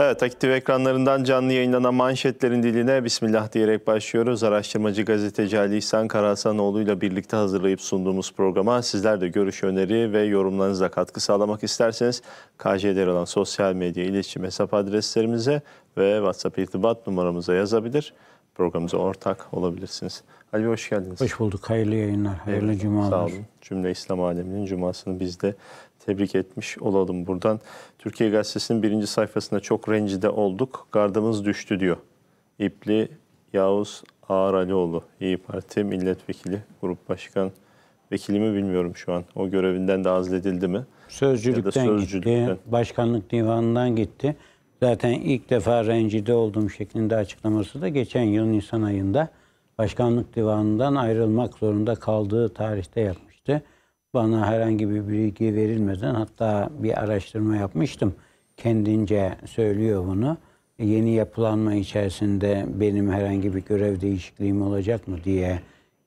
Evet, aktif ekranlarından canlı yayınlanan manşetlerin diline Bismillah diyerek başlıyoruz. Araştırmacı gazeteci Ali İhsan Karahasanoğlu ile birlikte hazırlayıp sunduğumuz programa sizler de görüş öneri ve yorumlarınızla katkı sağlamak isterseniz KJ'de olan sosyal medya iletişim hesap adreslerimize ve WhatsApp irtibat numaramıza yazabilir. Programımıza ortak olabilirsiniz. Ali hoş geldiniz. Hoş bulduk. Hayırlı yayınlar. Hayırlı evet, cumalar. Sağ olun. Cümle İslam aleminin cumasını biz de tebrik etmiş olalım buradan. Türkiye Gazetesi'nin birinci sayfasında çok rencide olduk. Gardımız düştü diyor. İpli Yavuz Ağar Alioğlu, İyi Parti milletvekili, grup başkan vekili mi bilmiyorum şu an. O görevinden de azledildi mi? Sözcülükten, sözcülükten gitti, başkanlık divanından gitti. Zaten ilk defa rencide olduğum şeklinde açıklaması da geçen yıl Nisan ayında başkanlık divanından ayrılmak zorunda kaldığı tarihte yaptı bana herhangi bir bilgi verilmeden hatta bir araştırma yapmıştım. Kendince söylüyor bunu. E, yeni yapılanma içerisinde benim herhangi bir görev değişikliğim olacak mı diye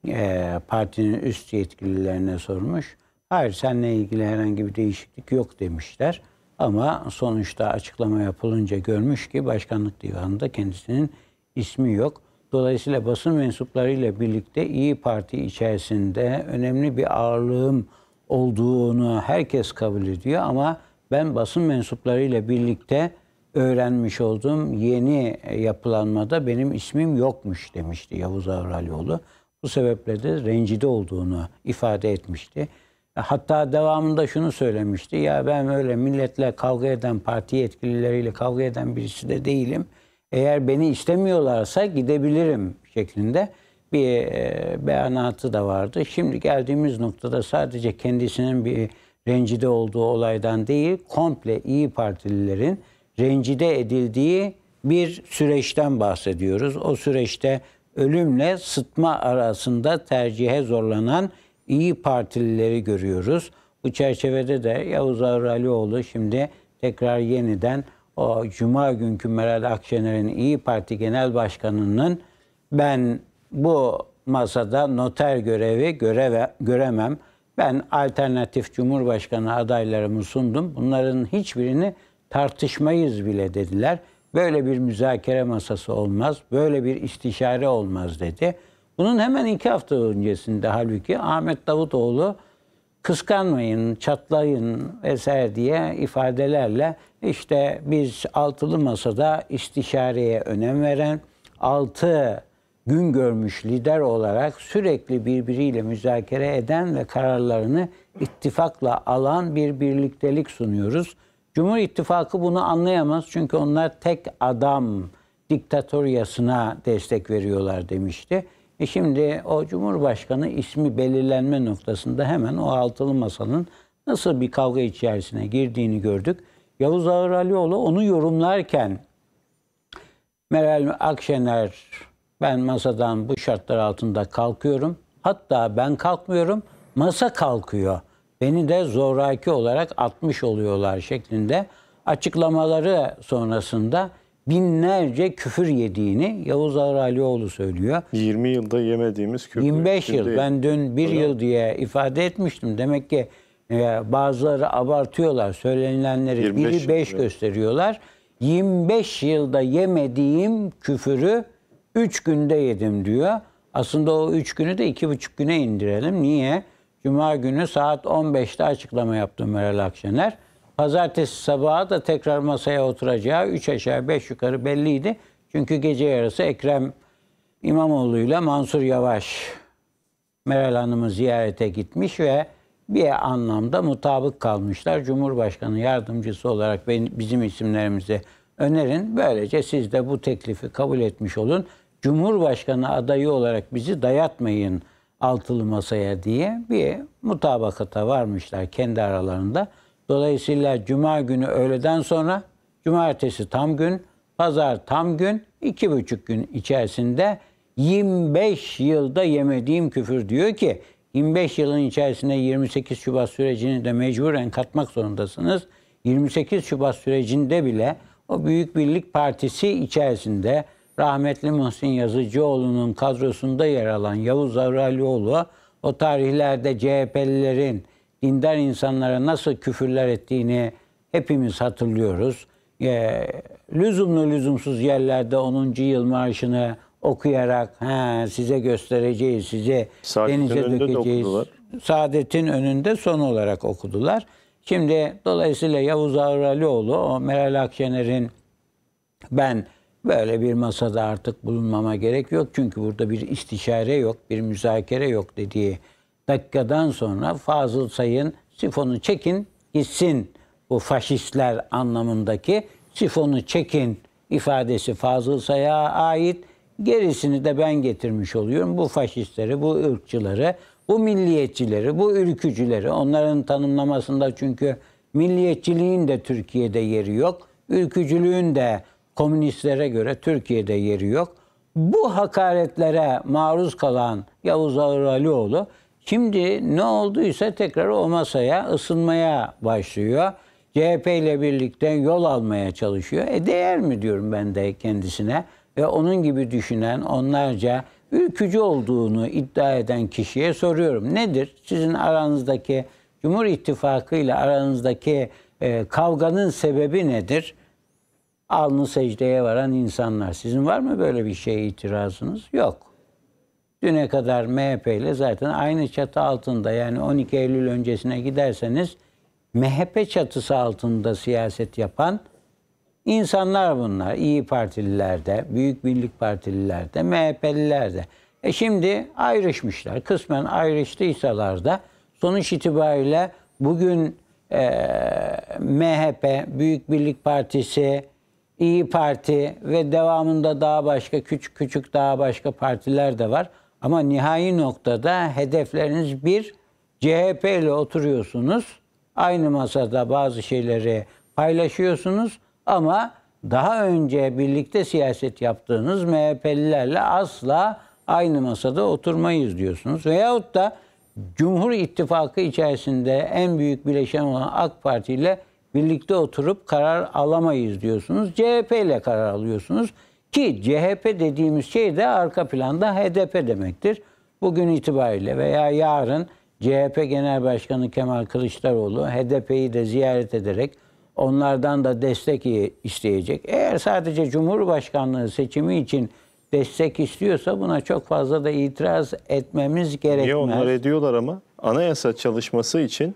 e, partinin üst yetkililerine sormuş. Hayır seninle ilgili herhangi bir değişiklik yok demişler. Ama sonuçta açıklama yapılınca görmüş ki başkanlık divanında kendisinin ismi yok. Dolayısıyla basın mensuplarıyla birlikte İyi Parti içerisinde önemli bir ağırlığım olduğunu herkes kabul ediyor ama ben basın mensuplarıyla birlikte öğrenmiş olduğum yeni yapılanmada benim ismim yokmuş demişti Yavuz Avralyoğlu. Bu sebeple de rencide olduğunu ifade etmişti. Hatta devamında şunu söylemişti. Ya ben öyle milletle kavga eden, parti yetkilileriyle kavga eden birisi de değilim. Eğer beni istemiyorlarsa gidebilirim şeklinde bir e, beyanatı da vardı. Şimdi geldiğimiz noktada sadece kendisinin bir rencide olduğu olaydan değil, komple iyi Partililerin rencide edildiği bir süreçten bahsediyoruz. O süreçte ölümle sıtma arasında tercihe zorlanan iyi Partilileri görüyoruz. Bu çerçevede de Yavuz Avralioğlu şimdi tekrar yeniden o cuma günkü Meral Akşener'in İyi Parti Genel Başkanı'nın ben bu masada noter görevi göreve, göremem. Ben alternatif cumhurbaşkanı adaylarımı sundum. Bunların hiçbirini tartışmayız bile dediler. Böyle bir müzakere masası olmaz, böyle bir istişare olmaz dedi. Bunun hemen iki hafta öncesinde halbuki Ahmet Davutoğlu kıskanmayın, çatlayın eser diye ifadelerle işte biz altılı masada istişareye önem veren, altı gün görmüş lider olarak sürekli birbiriyle müzakere eden ve kararlarını ittifakla alan bir birliktelik sunuyoruz. Cumhur İttifakı bunu anlayamaz çünkü onlar tek adam diktatoryasına destek veriyorlar demişti. E şimdi o Cumhurbaşkanı ismi belirlenme noktasında hemen o altılı masanın nasıl bir kavga içerisine girdiğini gördük. Yavuz Ağır onu yorumlarken Meral Akşener ben masadan bu şartlar altında kalkıyorum. Hatta ben kalkmıyorum, masa kalkıyor. Beni de zoraki olarak atmış oluyorlar şeklinde açıklamaları sonrasında binlerce küfür yediğini Yavuz Aralioğlu söylüyor. 20 yılda yemediğimiz küfür. 25 yıl. Değil. Ben dün bir yıl diye ifade etmiştim. Demek ki e, bazıları abartıyorlar. Söylenilenleri biri 5 gösteriyorlar. 25 yılda yemediğim küfürü 3 günde yedim diyor. Aslında o 3 günü de 2,5 güne indirelim. Niye? Cuma günü saat 15'te açıklama yaptı Meral Akşener. Pazartesi sabaha da tekrar masaya oturacağı 3 aşağı 5 yukarı belliydi. Çünkü gece yarısı Ekrem İmamoğlu ile Mansur Yavaş Meral Hanım'ı ziyarete gitmiş ve bir anlamda mutabık kalmışlar. Cumhurbaşkanı yardımcısı olarak bizim isimlerimizi önerin. Böylece siz de bu teklifi kabul etmiş olun. Cumhurbaşkanı adayı olarak bizi dayatmayın altılı masaya diye bir mutabakata varmışlar kendi aralarında. Dolayısıyla cuma günü öğleden sonra, cumartesi tam gün, pazar tam gün, iki buçuk gün içerisinde 25 yılda yemediğim küfür diyor ki 25 yılın içerisinde 28 Şubat sürecini de mecburen katmak zorundasınız. 28 Şubat sürecinde bile o Büyük Birlik Partisi içerisinde rahmetli Muhsin Yazıcıoğlu'nun kadrosunda yer alan Yavuz Avralioğlu o tarihlerde CHP'lilerin dindar insanlara nasıl küfürler ettiğini hepimiz hatırlıyoruz. E, lüzumlu lüzumsuz yerlerde 10. yıl marşını okuyarak He, size göstereceğiz, size Saadetin denize dökeceğiz. De Saadet'in önünde son olarak okudular. Şimdi dolayısıyla Yavuz Avralioğlu, o Meral Akşener'in ben Böyle bir masada artık bulunmama gerek yok. Çünkü burada bir istişare yok, bir müzakere yok dediği dakikadan sonra Fazıl Say'ın sifonu çekin gitsin bu faşistler anlamındaki sifonu çekin ifadesi Fazıl Say'a ait. Gerisini de ben getirmiş oluyorum. Bu faşistleri, bu ırkçıları, bu milliyetçileri, bu ürkücüleri. Onların tanımlamasında çünkü milliyetçiliğin de Türkiye'de yeri yok. Ürkücülüğün de komünistlere göre Türkiye'de yeri yok. Bu hakaretlere maruz kalan Yavuz Ağır Alioğlu şimdi ne olduysa tekrar o masaya ısınmaya başlıyor. CHP ile birlikte yol almaya çalışıyor. E değer mi diyorum ben de kendisine ve onun gibi düşünen onlarca ülkücü olduğunu iddia eden kişiye soruyorum. Nedir sizin aranızdaki Cumhur İttifakı ile aranızdaki e, kavganın sebebi nedir? alnı secdeye varan insanlar. Sizin var mı böyle bir şeye itirazınız? Yok. Düne kadar MHP ile zaten aynı çatı altında yani 12 Eylül öncesine giderseniz MHP çatısı altında siyaset yapan insanlar bunlar. İyi Partililer de, Büyük Birlik Partililer de, MHP'liler de. E şimdi ayrışmışlar. Kısmen ayrıştıysalar da sonuç itibariyle bugün e, MHP, Büyük Birlik Partisi, İyi Parti ve devamında daha başka küçük küçük daha başka partiler de var. Ama nihai noktada hedefleriniz bir CHP ile oturuyorsunuz. Aynı masada bazı şeyleri paylaşıyorsunuz ama daha önce birlikte siyaset yaptığınız MHP'lilerle asla aynı masada oturmayız diyorsunuz. Veyahut da Cumhur İttifakı içerisinde en büyük bileşen olan AK Parti ile birlikte oturup karar alamayız diyorsunuz. CHP ile karar alıyorsunuz. Ki CHP dediğimiz şey de arka planda HDP demektir. Bugün itibariyle veya yarın CHP Genel Başkanı Kemal Kılıçdaroğlu HDP'yi de ziyaret ederek onlardan da destek isteyecek. Eğer sadece Cumhurbaşkanlığı seçimi için destek istiyorsa buna çok fazla da itiraz etmemiz gerekmez. Niye onlar ediyorlar ama? Anayasa çalışması için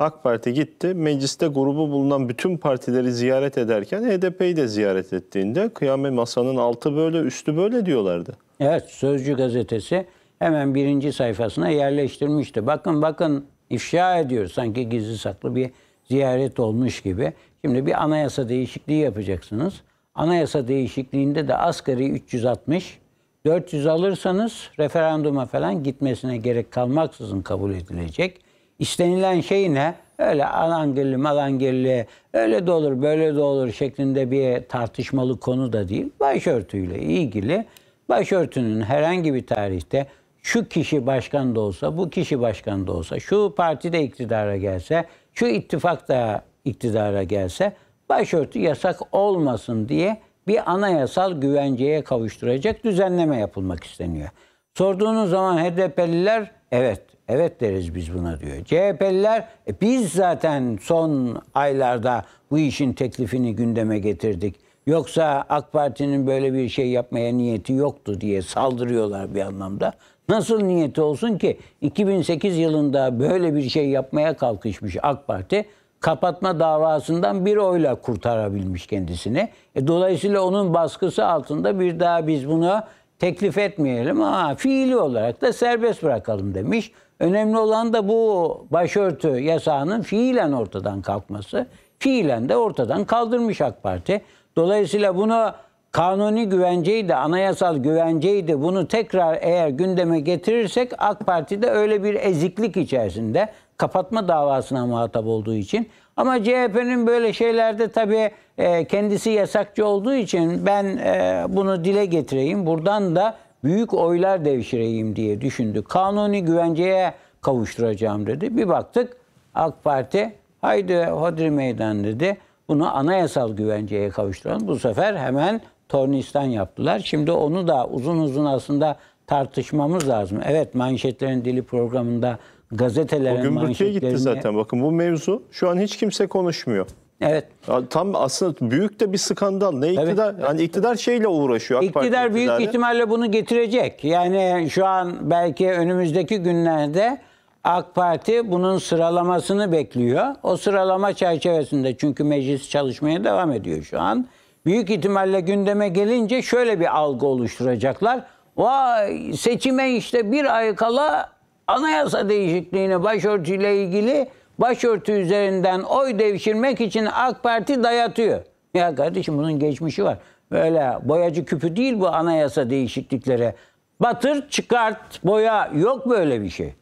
AK Parti gitti. Mecliste grubu bulunan bütün partileri ziyaret ederken HDP'yi de ziyaret ettiğinde kıyamet masanın altı böyle üstü böyle diyorlardı. Evet Sözcü gazetesi hemen birinci sayfasına yerleştirmişti. Bakın bakın ifşa ediyor sanki gizli saklı bir ziyaret olmuş gibi. Şimdi bir anayasa değişikliği yapacaksınız. Anayasa değişikliğinde de asgari 360, 400 alırsanız referanduma falan gitmesine gerek kalmaksızın kabul edilecek. İstenilen şey ne? Öyle alangirli malangirli, öyle de olur böyle de olur şeklinde bir tartışmalı konu da değil. Başörtüyle ilgili başörtünün herhangi bir tarihte şu kişi başkan da olsa, bu kişi başkan da olsa, şu parti de iktidara gelse, şu ittifak da iktidara gelse başörtü yasak olmasın diye bir anayasal güvenceye kavuşturacak düzenleme yapılmak isteniyor. Sorduğunuz zaman HDP'liler evet Evet deriz biz buna diyor. CHP'liler e, biz zaten son aylarda bu işin teklifini gündeme getirdik. Yoksa AK Parti'nin böyle bir şey yapmaya niyeti yoktu diye saldırıyorlar bir anlamda. Nasıl niyeti olsun ki 2008 yılında böyle bir şey yapmaya kalkışmış AK Parti kapatma davasından bir oyla kurtarabilmiş kendisini. E, dolayısıyla onun baskısı altında bir daha biz bunu teklif etmeyelim ama fiili olarak da serbest bırakalım demiş. Önemli olan da bu başörtü yasağının fiilen ortadan kalkması. Fiilen de ortadan kaldırmış AK Parti. Dolayısıyla bunu kanuni güvenceydi, anayasal güvenceydi. Bunu tekrar eğer gündeme getirirsek AK Parti de öyle bir eziklik içerisinde kapatma davasına muhatap olduğu için. Ama CHP'nin böyle şeylerde tabii e, kendisi yasakçı olduğu için ben e, bunu dile getireyim. Buradan da büyük oylar devşireyim diye düşündü. Kanuni güvenceye kavuşturacağım dedi. Bir baktık AK Parti haydi hodri meydan dedi. Bunu anayasal güvenceye kavuşturalım. Bu sefer hemen tornistan yaptılar. Şimdi onu da uzun uzun aslında tartışmamız lazım. Evet manşetlerin dili programında gazetelerin manşetlerini... O gümrükçe gitti zaten bakın bu mevzu. Şu an hiç kimse konuşmuyor. Evet. tam aslında büyük de bir skandal. Ne iktidar? Evet. Yani iktidar şeyle uğraşıyor. AK iktidar Parti büyük ihtimalle bunu getirecek. Yani şu an belki önümüzdeki günlerde AK Parti bunun sıralamasını bekliyor. O sıralama çerçevesinde çünkü meclis çalışmaya devam ediyor şu an. Büyük ihtimalle gündeme gelince şöyle bir algı oluşturacaklar. Vay seçime işte bir ay kala anayasa değişikliğini başörtüyle ilgili başörtü üzerinden oy devşirmek için AK Parti dayatıyor. Ya kardeşim bunun geçmişi var. Böyle boyacı küpü değil bu anayasa değişikliklere. Batır, çıkart, boya yok böyle bir şey.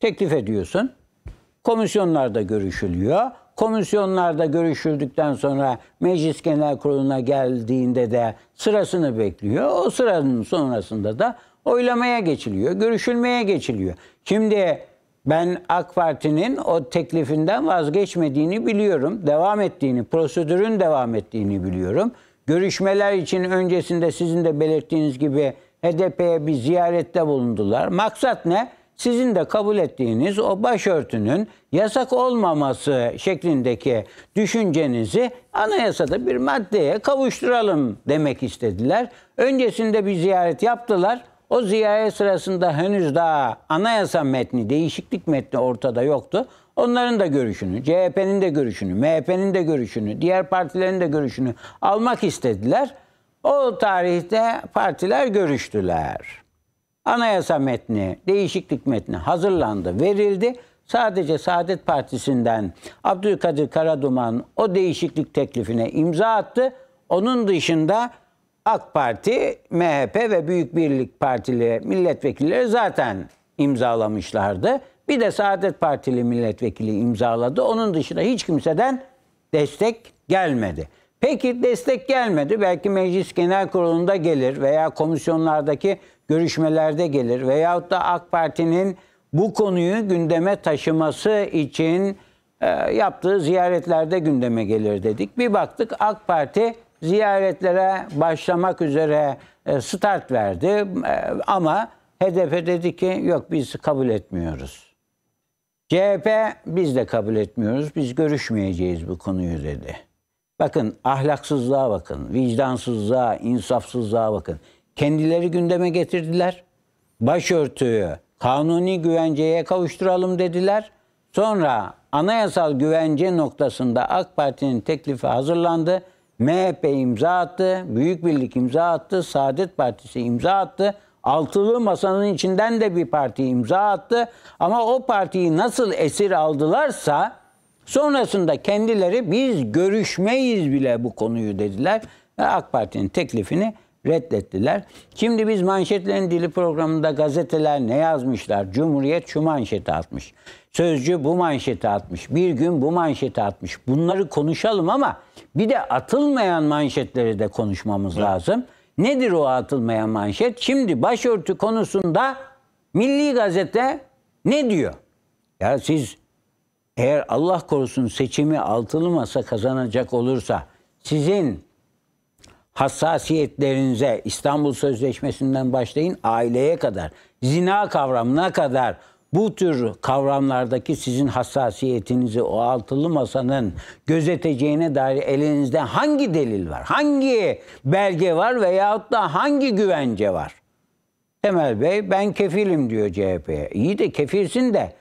Teklif ediyorsun. Komisyonlarda görüşülüyor. Komisyonlarda görüşüldükten sonra Meclis Genel Kurulu'na geldiğinde de sırasını bekliyor. O sıranın sonrasında da oylamaya geçiliyor, görüşülmeye geçiliyor. Şimdi ben AK Parti'nin o teklifinden vazgeçmediğini biliyorum. Devam ettiğini, prosedürün devam ettiğini biliyorum. Görüşmeler için öncesinde sizin de belirttiğiniz gibi HDP'ye bir ziyarette bulundular. Maksat ne? Sizin de kabul ettiğiniz o başörtünün yasak olmaması şeklindeki düşüncenizi anayasada bir maddeye kavuşturalım demek istediler. Öncesinde bir ziyaret yaptılar. O ziyaret sırasında henüz daha anayasa metni, değişiklik metni ortada yoktu. Onların da görüşünü, CHP'nin de görüşünü, MHP'nin de görüşünü, diğer partilerin de görüşünü almak istediler. O tarihte partiler görüştüler. Anayasa metni, değişiklik metni hazırlandı, verildi. Sadece Saadet Partisi'nden Abdülkadir Karaduman o değişiklik teklifine imza attı. Onun dışında AK Parti, MHP ve Büyük Birlik Partili milletvekilleri zaten imzalamışlardı. Bir de Saadet Partili milletvekili imzaladı. Onun dışında hiç kimseden destek gelmedi. Peki destek gelmedi. Belki Meclis Genel Kurulu'nda gelir veya komisyonlardaki görüşmelerde gelir veyahut da AK Parti'nin bu konuyu gündeme taşıması için e, yaptığı ziyaretlerde gündeme gelir dedik. Bir baktık AK Parti ziyaretlere başlamak üzere e, start verdi e, ama HDP dedi ki yok biz kabul etmiyoruz. CHP biz de kabul etmiyoruz. Biz görüşmeyeceğiz bu konuyu dedi. Bakın ahlaksızlığa bakın, vicdansızlığa, insafsızlığa bakın. Kendileri gündeme getirdiler. Başörtüyü kanuni güvenceye kavuşturalım dediler. Sonra anayasal güvence noktasında AK Parti'nin teklifi hazırlandı. MHP imza attı, Büyük Birlik imza attı, Saadet Partisi imza attı. Altılı masanın içinden de bir parti imza attı. Ama o partiyi nasıl esir aldılarsa sonrasında kendileri biz görüşmeyiz bile bu konuyu dediler. Ve AK Parti'nin teklifini reddettiler. Şimdi biz manşetlerin dili programında gazeteler ne yazmışlar? Cumhuriyet şu manşeti atmış. Sözcü bu manşeti atmış. Bir gün bu manşeti atmış. Bunları konuşalım ama bir de atılmayan manşetleri de konuşmamız Hı. lazım. Nedir o atılmayan manşet? Şimdi başörtü konusunda Milli Gazete ne diyor? Ya siz eğer Allah korusun seçimi altılı masa kazanacak olursa sizin hassasiyetlerinize İstanbul Sözleşmesi'nden başlayın aileye kadar, zina kavramına kadar, bu tür kavramlardaki sizin hassasiyetinizi o altılı masanın gözeteceğine dair elinizde hangi delil var? Hangi belge var veyahut da hangi güvence var? Temel Bey ben kefilim diyor CHP'ye. İyi de kefilsin de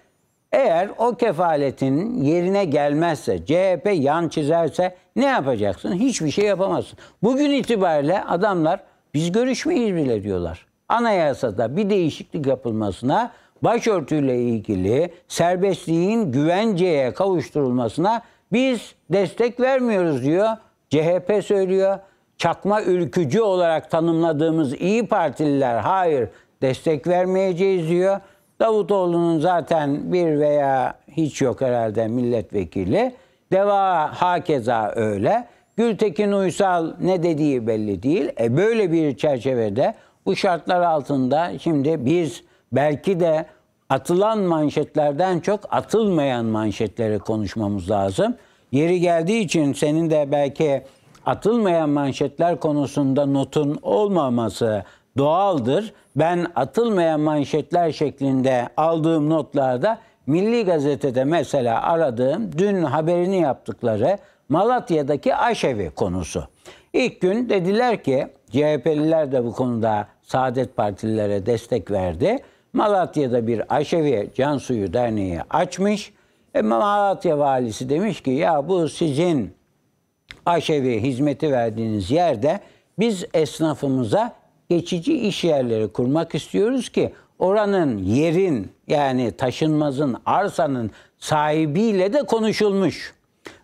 eğer o kefaletin yerine gelmezse, CHP yan çizerse ne yapacaksın? Hiçbir şey yapamazsın. Bugün itibariyle adamlar biz görüşmeyiz bile diyorlar. Anayasada bir değişiklik yapılmasına başörtüyle ilgili serbestliğin güvenceye kavuşturulmasına biz destek vermiyoruz diyor. CHP söylüyor. Çakma ülkücü olarak tanımladığımız iyi Partililer hayır destek vermeyeceğiz diyor. Davutoğlu'nun zaten bir veya hiç yok herhalde milletvekili. Deva hakeza öyle. Gültekin Uysal ne dediği belli değil. E böyle bir çerçevede bu şartlar altında şimdi biz belki de atılan manşetlerden çok atılmayan manşetleri konuşmamız lazım. Yeri geldiği için senin de belki atılmayan manşetler konusunda notun olmaması doğaldır. Ben atılmayan manşetler şeklinde aldığım notlarda Milli Gazete'de mesela aradığım dün haberini yaptıkları Malatya'daki aşevi konusu. İlk gün dediler ki CHP'liler de bu konuda Saadet Partililere destek verdi. Malatya'da bir Aşevi Can Suyu Derneği açmış. E, Malatya valisi demiş ki ya bu sizin Aşevi hizmeti verdiğiniz yerde biz esnafımıza geçici iş yerleri kurmak istiyoruz ki oranın yerin yani taşınmazın arsanın sahibiyle de konuşulmuş.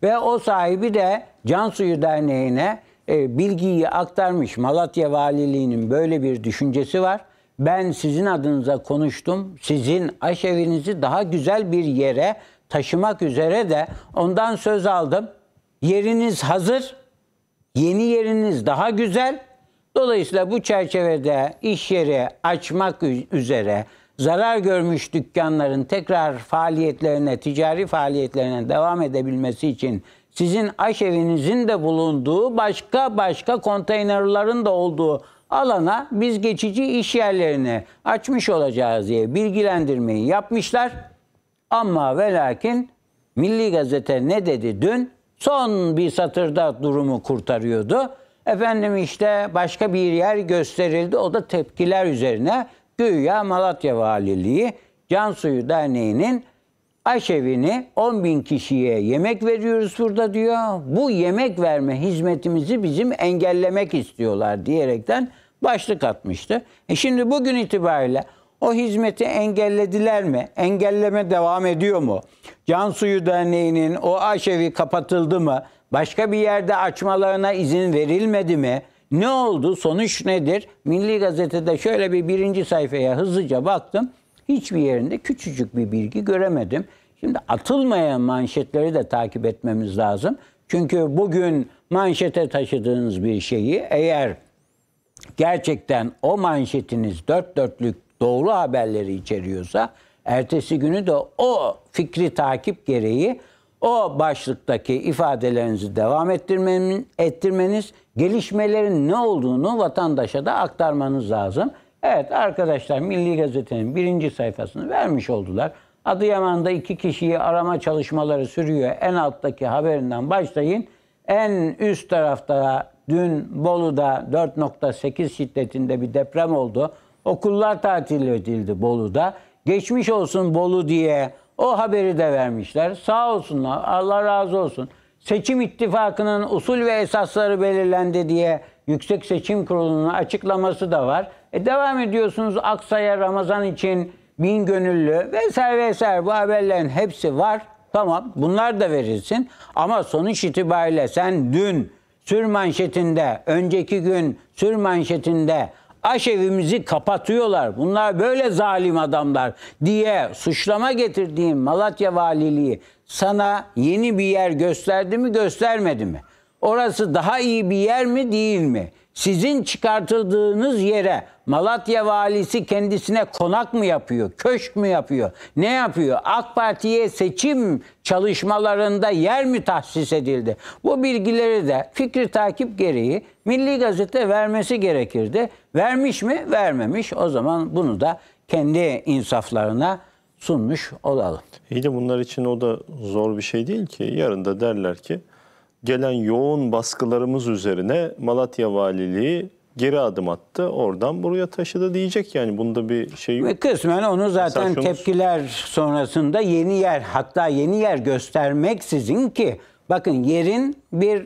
Ve o sahibi de Can Suyu Derneği'ne e, bilgiyi aktarmış. Malatya Valiliği'nin böyle bir düşüncesi var ben sizin adınıza konuştum. Sizin aşevinizi daha güzel bir yere taşımak üzere de ondan söz aldım. Yeriniz hazır. Yeni yeriniz daha güzel. Dolayısıyla bu çerçevede iş yeri açmak üzere zarar görmüş dükkanların tekrar faaliyetlerine, ticari faaliyetlerine devam edebilmesi için sizin aşevinizin de bulunduğu başka başka konteynerların da olduğu alana biz geçici iş yerlerine açmış olacağız diye bilgilendirmeyi yapmışlar. Ama ve lakin Milli Gazete ne dedi dün? Son bir satırda durumu kurtarıyordu. Efendim işte başka bir yer gösterildi. O da tepkiler üzerine güya Malatya Valiliği Cansuyu Derneği'nin aşevini 10 bin kişiye yemek veriyoruz burada diyor. Bu yemek verme hizmetimizi bizim engellemek istiyorlar diyerekten başlık atmıştı. E şimdi bugün itibariyle o hizmeti engellediler mi? Engelleme devam ediyor mu? Can Suyu Derneği'nin o aşevi kapatıldı mı? Başka bir yerde açmalarına izin verilmedi mi? Ne oldu? Sonuç nedir? Milli Gazete'de şöyle bir birinci sayfaya hızlıca baktım. Hiçbir yerinde küçücük bir bilgi göremedim. Şimdi atılmayan manşetleri de takip etmemiz lazım. Çünkü bugün manşete taşıdığınız bir şeyi eğer gerçekten o manşetiniz dört dörtlük doğru haberleri içeriyorsa ertesi günü de o fikri takip gereği o başlıktaki ifadelerinizi devam ettirmeniz, ettirmeniz gelişmelerin ne olduğunu vatandaşa da aktarmanız lazım. Evet arkadaşlar Milli Gazete'nin birinci sayfasını vermiş oldular. Adıyaman'da iki kişiyi arama çalışmaları sürüyor. En alttaki haberinden başlayın. En üst tarafta Dün Bolu'da 4.8 şiddetinde bir deprem oldu. Okullar tatil edildi Bolu'da. Geçmiş olsun Bolu diye o haberi de vermişler. Sağ olsunlar. Allah razı olsun. Seçim ittifakının usul ve esasları belirlendi diye Yüksek Seçim Kurulu'nun açıklaması da var. E devam ediyorsunuz Aksa'ya Ramazan için bin gönüllü vesaire vesaire bu haberlerin hepsi var. Tamam bunlar da verilsin ama sonuç itibariyle sen dün sür manşetinde, önceki gün sür manşetinde evimizi kapatıyorlar. Bunlar böyle zalim adamlar diye suçlama getirdiğim Malatya Valiliği sana yeni bir yer gösterdi mi göstermedi mi? Orası daha iyi bir yer mi değil mi? Sizin çıkartıldığınız yere Malatya valisi kendisine konak mı yapıyor, köşk mü yapıyor, ne yapıyor? AK Parti'ye seçim çalışmalarında yer mi tahsis edildi? Bu bilgileri de fikri takip gereği Milli Gazete vermesi gerekirdi. Vermiş mi? Vermemiş. O zaman bunu da kendi insaflarına sunmuş olalım. İyi de bunlar için o da zor bir şey değil ki. Yarın da derler ki gelen yoğun baskılarımız üzerine Malatya Valiliği geri adım attı. Oradan buraya taşıdı diyecek yani. Bunda bir şey yok. Ve kısmen onu zaten şunu... tepkiler sonrasında yeni yer hatta yeni yer göstermek sizin ki bakın yerin bir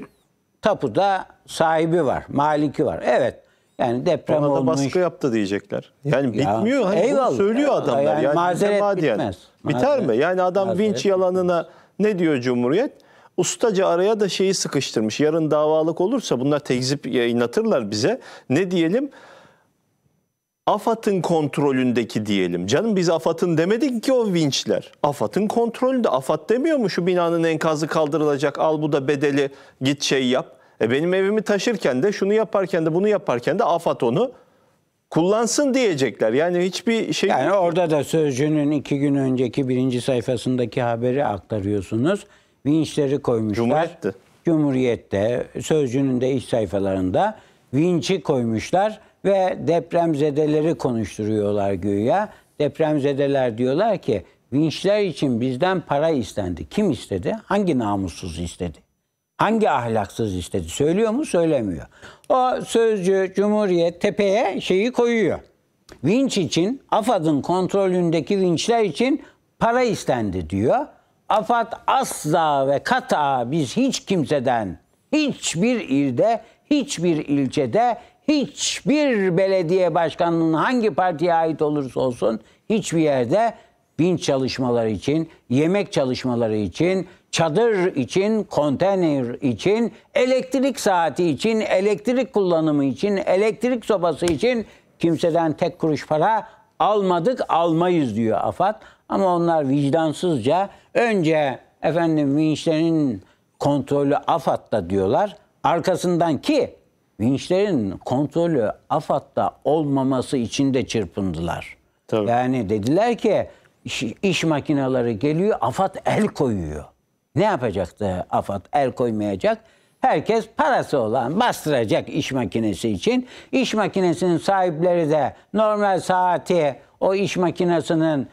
tapuda sahibi var, maliki var. Evet. Yani deprem Ona da olmuş. baskı yaptı diyecekler. Yani ya, bitmiyor. Hani eyvallah. söylüyor adamlar. Yani, yani mazeret bitmez. Biter mazeret, mi? Yani adam vinç yalanına ne diyor Cumhuriyet? ustaca araya da şeyi sıkıştırmış. Yarın davalık olursa bunlar tekzip yayınlatırlar bize. Ne diyelim? AFAD'ın kontrolündeki diyelim. Canım biz AFAD'ın demedik ki o vinçler. AFAD'ın kontrolünde. AFAD demiyor mu şu binanın enkazı kaldırılacak al bu da bedeli git şey yap. E benim evimi taşırken de şunu yaparken de bunu yaparken de AFAD onu kullansın diyecekler. Yani hiçbir şey... Yani orada da Sözcü'nün iki gün önceki birinci sayfasındaki haberi aktarıyorsunuz vinçleri koymuşlar. Cumhuriyet'ti. Cumhuriyet'te, Sözcü'nün de iç sayfalarında vinçi koymuşlar ve depremzedeleri konuşturuyorlar güya. Depremzedeler diyorlar ki vinçler için bizden para istendi. Kim istedi? Hangi namussuz istedi? Hangi ahlaksız istedi? Söylüyor mu? Söylemiyor. O sözcü Cumhuriyet tepeye şeyi koyuyor. Vinç için, AFAD'ın kontrolündeki vinçler için para istendi diyor. Afat asla ve kata biz hiç kimseden, hiçbir ilde, hiçbir ilçede, hiçbir belediye başkanının hangi partiye ait olursa olsun hiçbir yerde bin çalışmaları için, yemek çalışmaları için, çadır için, konteyner için, elektrik saati için, elektrik kullanımı için, elektrik sobası için kimseden tek kuruş para almadık, almayız diyor Afat. Ama onlar vicdansızca Önce efendim vinçlerin kontrolü AFAD'da diyorlar. Arkasından ki vinçlerin kontrolü AFAD'da olmaması için de çırpındılar. Tabii. Yani dediler ki iş, iş makineleri geliyor AFAD el koyuyor. Ne yapacaktı AFAD? El koymayacak. Herkes parası olan bastıracak iş makinesi için. İş makinesinin sahipleri de normal saati o iş makinesinin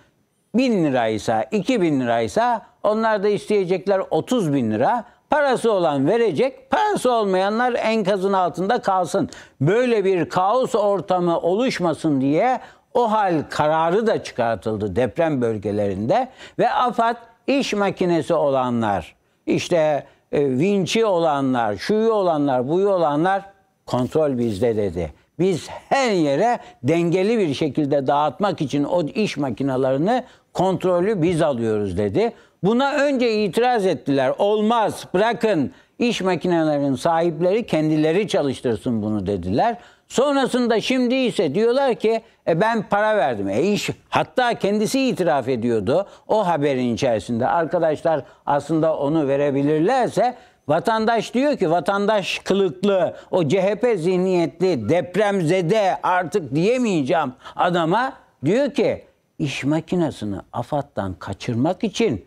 1000 liraysa, 2000 liraysa onlar da isteyecekler 30 bin lira. Parası olan verecek, parası olmayanlar enkazın altında kalsın. Böyle bir kaos ortamı oluşmasın diye o hal kararı da çıkartıldı deprem bölgelerinde ve AFAD iş makinesi olanlar, işte e, vinci olanlar, şuyu olanlar, buyu olanlar kontrol bizde dedi. Biz her yere dengeli bir şekilde dağıtmak için o iş makinalarını kontrolü biz alıyoruz dedi. Buna önce itiraz ettiler. Olmaz bırakın iş makinelerinin sahipleri kendileri çalıştırsın bunu dediler. Sonrasında şimdi ise diyorlar ki e ben para verdim. E iş hatta kendisi itiraf ediyordu o haberin içerisinde. Arkadaşlar aslında onu verebilirlerse Vatandaş diyor ki vatandaş kılıklı, o CHP zihniyetli, depremzede artık diyemeyeceğim adama diyor ki iş makinesini AFAD'dan kaçırmak için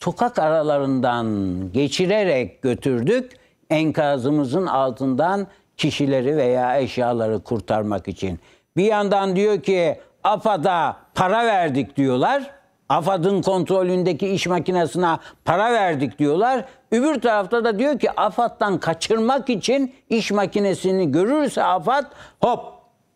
sokak aralarından geçirerek götürdük enkazımızın altından kişileri veya eşyaları kurtarmak için. Bir yandan diyor ki AFAD'a para verdik diyorlar. AFAD'ın kontrolündeki iş makinesine para verdik diyorlar. Öbür tarafta da diyor ki AFAD'dan kaçırmak için iş makinesini görürse AFAD hop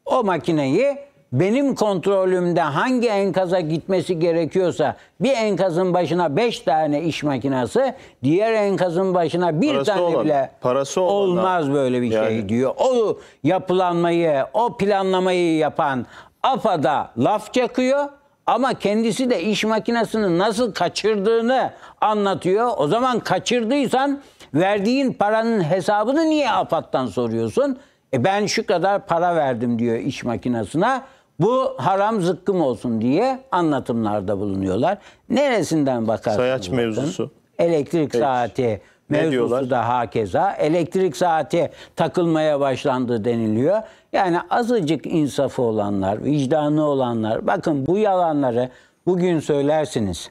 o makineyi benim kontrolümde hangi enkaza gitmesi gerekiyorsa bir enkazın başına beş tane iş makinesi, diğer enkazın başına bir parası tane olan, bile parası olmaz böyle bir şey yani. şey diyor. O yapılanmayı, o planlamayı yapan AFAD'a laf çakıyor. Ama kendisi de iş makinesini nasıl kaçırdığını anlatıyor. O zaman kaçırdıysan verdiğin paranın hesabını niye AFAD'dan soruyorsun? E ben şu kadar para verdim diyor iş makinesine. Bu haram zıkkım olsun diye anlatımlarda bulunuyorlar. Neresinden bakarsın? Sayaç mevzusu. Elektrik Peki. saati mevzusu diyorlar? da hakeza. Elektrik saati takılmaya başlandı deniliyor. Yani azıcık insafı olanlar, vicdanı olanlar, bakın bu yalanları bugün söylersiniz.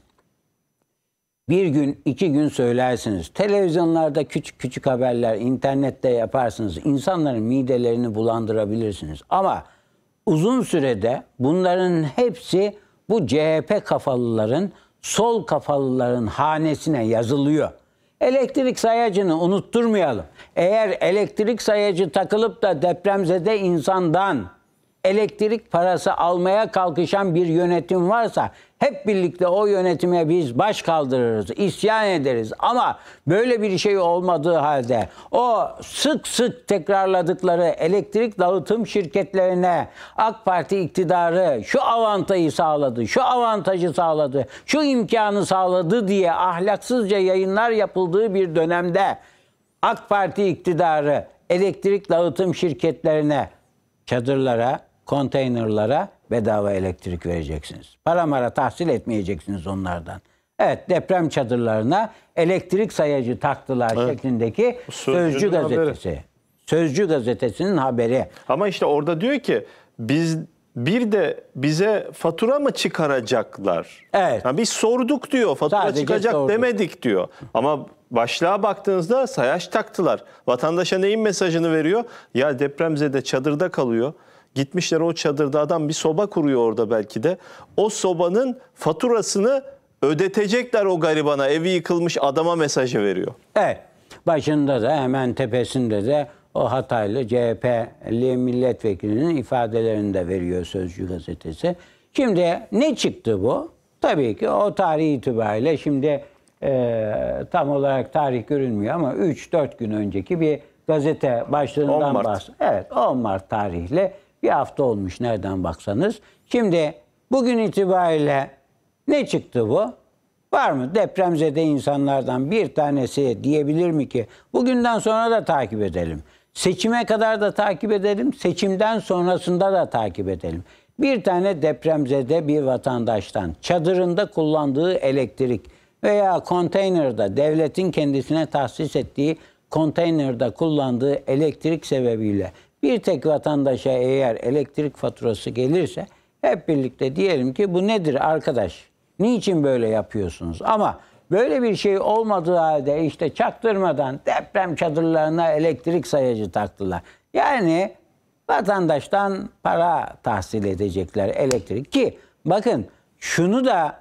Bir gün, iki gün söylersiniz. Televizyonlarda küçük küçük haberler, internette yaparsınız. İnsanların midelerini bulandırabilirsiniz. Ama uzun sürede bunların hepsi bu CHP kafalıların, sol kafalıların hanesine yazılıyor. Elektrik sayacını unutturmayalım. Eğer elektrik sayacı takılıp da depremzede insandan elektrik parası almaya kalkışan bir yönetim varsa hep birlikte o yönetime biz baş kaldırırız, isyan ederiz. Ama böyle bir şey olmadığı halde o sık sık tekrarladıkları elektrik dağıtım şirketlerine AK Parti iktidarı şu avantajı sağladı, şu avantajı sağladı, şu imkanı sağladı diye ahlaksızca yayınlar yapıldığı bir dönemde AK Parti iktidarı elektrik dağıtım şirketlerine, çadırlara, konteynerlara bedava elektrik vereceksiniz. Para mara tahsil etmeyeceksiniz onlardan. Evet deprem çadırlarına elektrik sayacı taktılar evet. şeklindeki Sözcünün Sözcü gazetesi. Haberi. Sözcü gazetesinin haberi. Ama işte orada diyor ki biz bir de bize fatura mı çıkaracaklar? Evet. Yani biz sorduk diyor. Fatura Sadece çıkacak sorduk. demedik diyor. Ama başlığa baktığınızda sayaç taktılar. Vatandaşa neyin mesajını veriyor? Ya depremzede çadırda kalıyor. Gitmişler o çadırda adam bir soba kuruyor orada belki de. O sobanın faturasını ödetecekler o garibana. Evi yıkılmış adama mesajı veriyor. Evet. Başında da hemen tepesinde de o Hataylı CHP'li milletvekilinin ifadelerini de veriyor Sözcü gazetesi. Şimdi ne çıktı bu? Tabii ki o tarih itibariyle şimdi e, tam olarak tarih görünmüyor ama 3-4 gün önceki bir gazete başlığından bahsediyor. Evet 10 Mart tarihli bir hafta olmuş nereden baksanız. Şimdi bugün itibariyle ne çıktı bu? Var mı? Depremzede insanlardan bir tanesi diyebilir mi ki bugünden sonra da takip edelim. Seçime kadar da takip edelim, seçimden sonrasında da takip edelim. Bir tane depremzede bir vatandaştan çadırında kullandığı elektrik veya konteynerda devletin kendisine tahsis ettiği konteynerda kullandığı elektrik sebebiyle bir tek vatandaşa eğer elektrik faturası gelirse hep birlikte diyelim ki bu nedir arkadaş? Niçin böyle yapıyorsunuz? Ama böyle bir şey olmadığı halde işte çaktırmadan deprem çadırlarına elektrik sayacı taktılar. Yani vatandaştan para tahsil edecekler elektrik ki bakın şunu da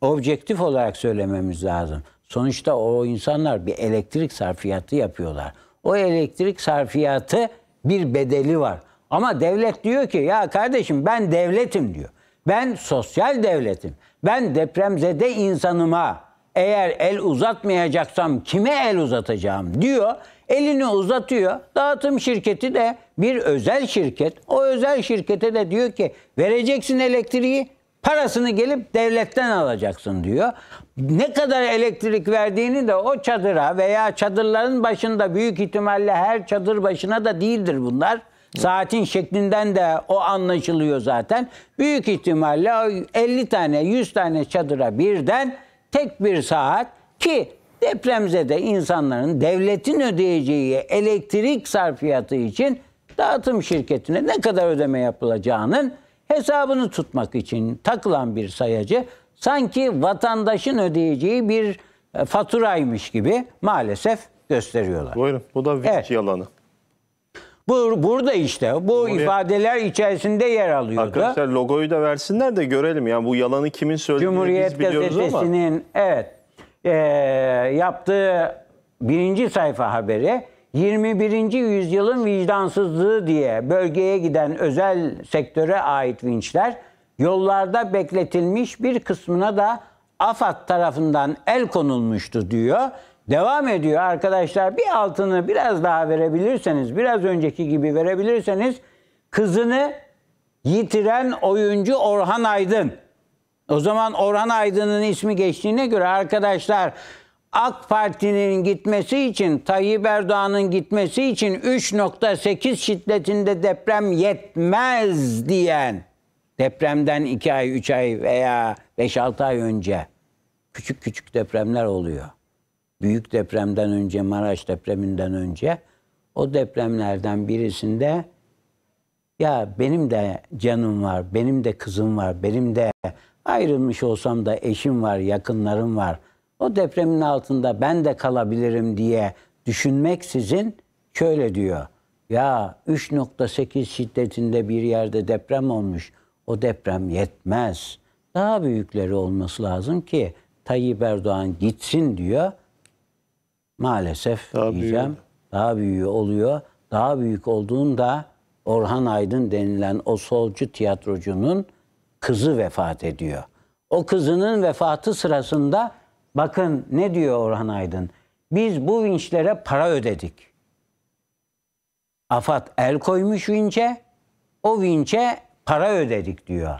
objektif olarak söylememiz lazım. Sonuçta o insanlar bir elektrik sarfiyatı yapıyorlar. O elektrik sarfiyatı bir bedeli var. Ama devlet diyor ki ya kardeşim ben devletim diyor. Ben sosyal devletim. Ben depremzede insanıma eğer el uzatmayacaksam kime el uzatacağım diyor. Elini uzatıyor. Dağıtım şirketi de bir özel şirket. O özel şirkete de diyor ki vereceksin elektriği parasını gelip devletten alacaksın diyor ne kadar elektrik verdiğini de o çadıra veya çadırların başında büyük ihtimalle her çadır başına da değildir bunlar. Saatin şeklinden de o anlaşılıyor zaten. Büyük ihtimalle 50 tane 100 tane çadıra birden tek bir saat ki depremzede insanların devletin ödeyeceği elektrik sarfiyatı için dağıtım şirketine ne kadar ödeme yapılacağının hesabını tutmak için takılan bir sayacı sanki vatandaşın ödeyeceği bir e, faturaymış gibi maalesef gösteriyorlar. Buyurun bu da vinç evet. yalanı. Bu, burada işte bu Cumhuriyet... ifadeler içerisinde yer alıyor. Arkadaşlar logoyu da versinler de görelim. Yani bu yalanı kimin söylediğini Cumhuriyet biz biliyoruz ama. Cumhuriyet evet e, yaptığı birinci sayfa haberi 21. yüzyılın vicdansızlığı diye bölgeye giden özel sektöre ait vinçler yollarda bekletilmiş bir kısmına da AFAD tarafından el konulmuştu diyor. Devam ediyor arkadaşlar bir altını biraz daha verebilirseniz biraz önceki gibi verebilirseniz kızını yitiren oyuncu Orhan Aydın. O zaman Orhan Aydın'ın ismi geçtiğine göre arkadaşlar AK Parti'nin gitmesi için, Tayyip Erdoğan'ın gitmesi için 3.8 şiddetinde deprem yetmez diyen Depremden 2 ay, 3 ay veya 5-6 ay önce küçük küçük depremler oluyor. Büyük depremden önce, Maraş depreminden önce o depremlerden birisinde ya benim de canım var, benim de kızım var, benim de ayrılmış olsam da eşim var, yakınlarım var. O depremin altında ben de kalabilirim diye düşünmek sizin şöyle diyor. Ya 3.8 şiddetinde bir yerde deprem olmuş o deprem yetmez. Daha büyükleri olması lazım ki Tayyip Erdoğan gitsin diyor. Maalesef daha diyeceğim büyüğü. daha büyüğü oluyor. Daha büyük olduğunda Orhan Aydın denilen o solcu tiyatrocunun kızı vefat ediyor. O kızının vefatı sırasında bakın ne diyor Orhan Aydın? Biz bu vinçlere para ödedik. Afat el koymuş vinçe. O vinçe para ödedik diyor.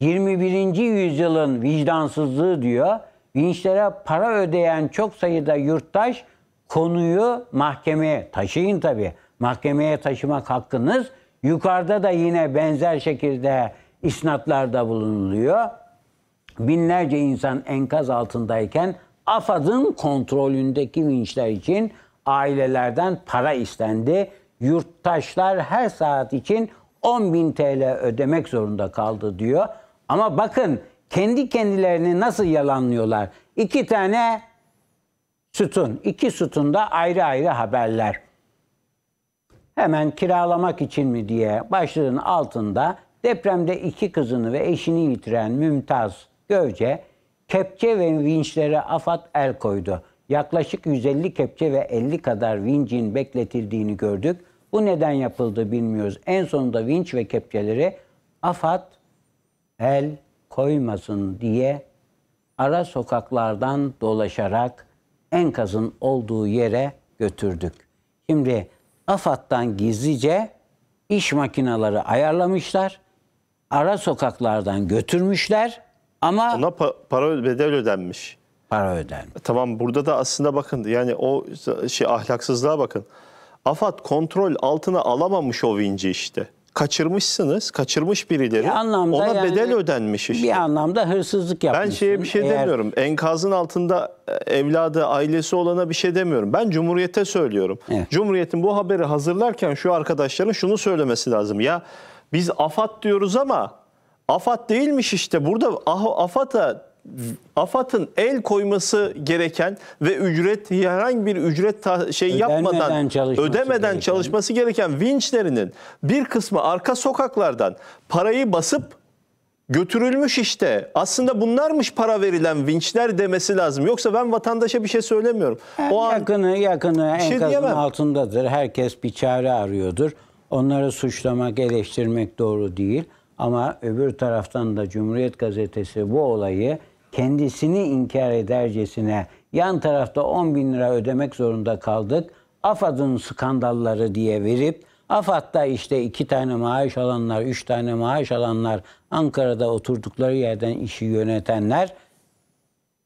21. yüzyılın vicdansızlığı diyor. Vinçlere para ödeyen çok sayıda yurttaş konuyu mahkemeye taşıyın tabi. Mahkemeye taşımak hakkınız. Yukarıda da yine benzer şekilde isnatlarda bulunuluyor. Binlerce insan enkaz altındayken AFAD'ın kontrolündeki vinçler için ailelerden para istendi. Yurttaşlar her saat için 10 bin TL ödemek zorunda kaldı diyor. Ama bakın kendi kendilerini nasıl yalanlıyorlar. İki tane sütun, iki sütunda ayrı ayrı haberler. Hemen kiralamak için mi diye başlığın altında depremde iki kızını ve eşini yitiren Mümtaz Gövce kepçe ve vinçlere AFAD el koydu. Yaklaşık 150 kepçe ve 50 kadar vincin bekletildiğini gördük. Bu neden yapıldı bilmiyoruz. En sonunda vinç ve kepçeleri AFAD el koymasın diye ara sokaklardan dolaşarak enkazın olduğu yere götürdük. Şimdi AFAD'dan gizlice iş makinaları ayarlamışlar. Ara sokaklardan götürmüşler ama... Ona pa para bedel ödenmiş. Para ödenmiş. Tamam burada da aslında bakın yani o şey ahlaksızlığa bakın. AFAD kontrol altına alamamış o vinci işte. Kaçırmışsınız, kaçırmış birileri. Bir anlamda ona yani, bedel ödenmiş işte. Bir anlamda hırsızlık yapmışsın. Ben şeye bir şey eğer... demiyorum. Enkazın altında e, evladı, ailesi olana bir şey demiyorum. Ben Cumhuriyet'e söylüyorum. Evet. Cumhuriyet'in bu haberi hazırlarken şu arkadaşların şunu söylemesi lazım. Ya biz AFAD diyoruz ama afat değilmiş işte. Burada afata. AFAD'ın el koyması gereken ve ücret herhangi bir ücret ta, şey ödemeden yapmadan çalışması ödemeden gereken. çalışması gereken vinçlerinin bir kısmı arka sokaklardan parayı basıp götürülmüş işte. Aslında bunlarmış para verilen vinçler demesi lazım. Yoksa ben vatandaşa bir şey söylemiyorum. Yani o yakını an, yakını şey enkazın diyemem. altındadır. Herkes bir çare arıyordur. Onları suçlamak, eleştirmek doğru değil. Ama öbür taraftan da Cumhuriyet Gazetesi bu olayı kendisini inkar edercesine yan tarafta 10 bin lira ödemek zorunda kaldık. AFAD'ın skandalları diye verip AFAD'da işte iki tane maaş alanlar, üç tane maaş alanlar, Ankara'da oturdukları yerden işi yönetenler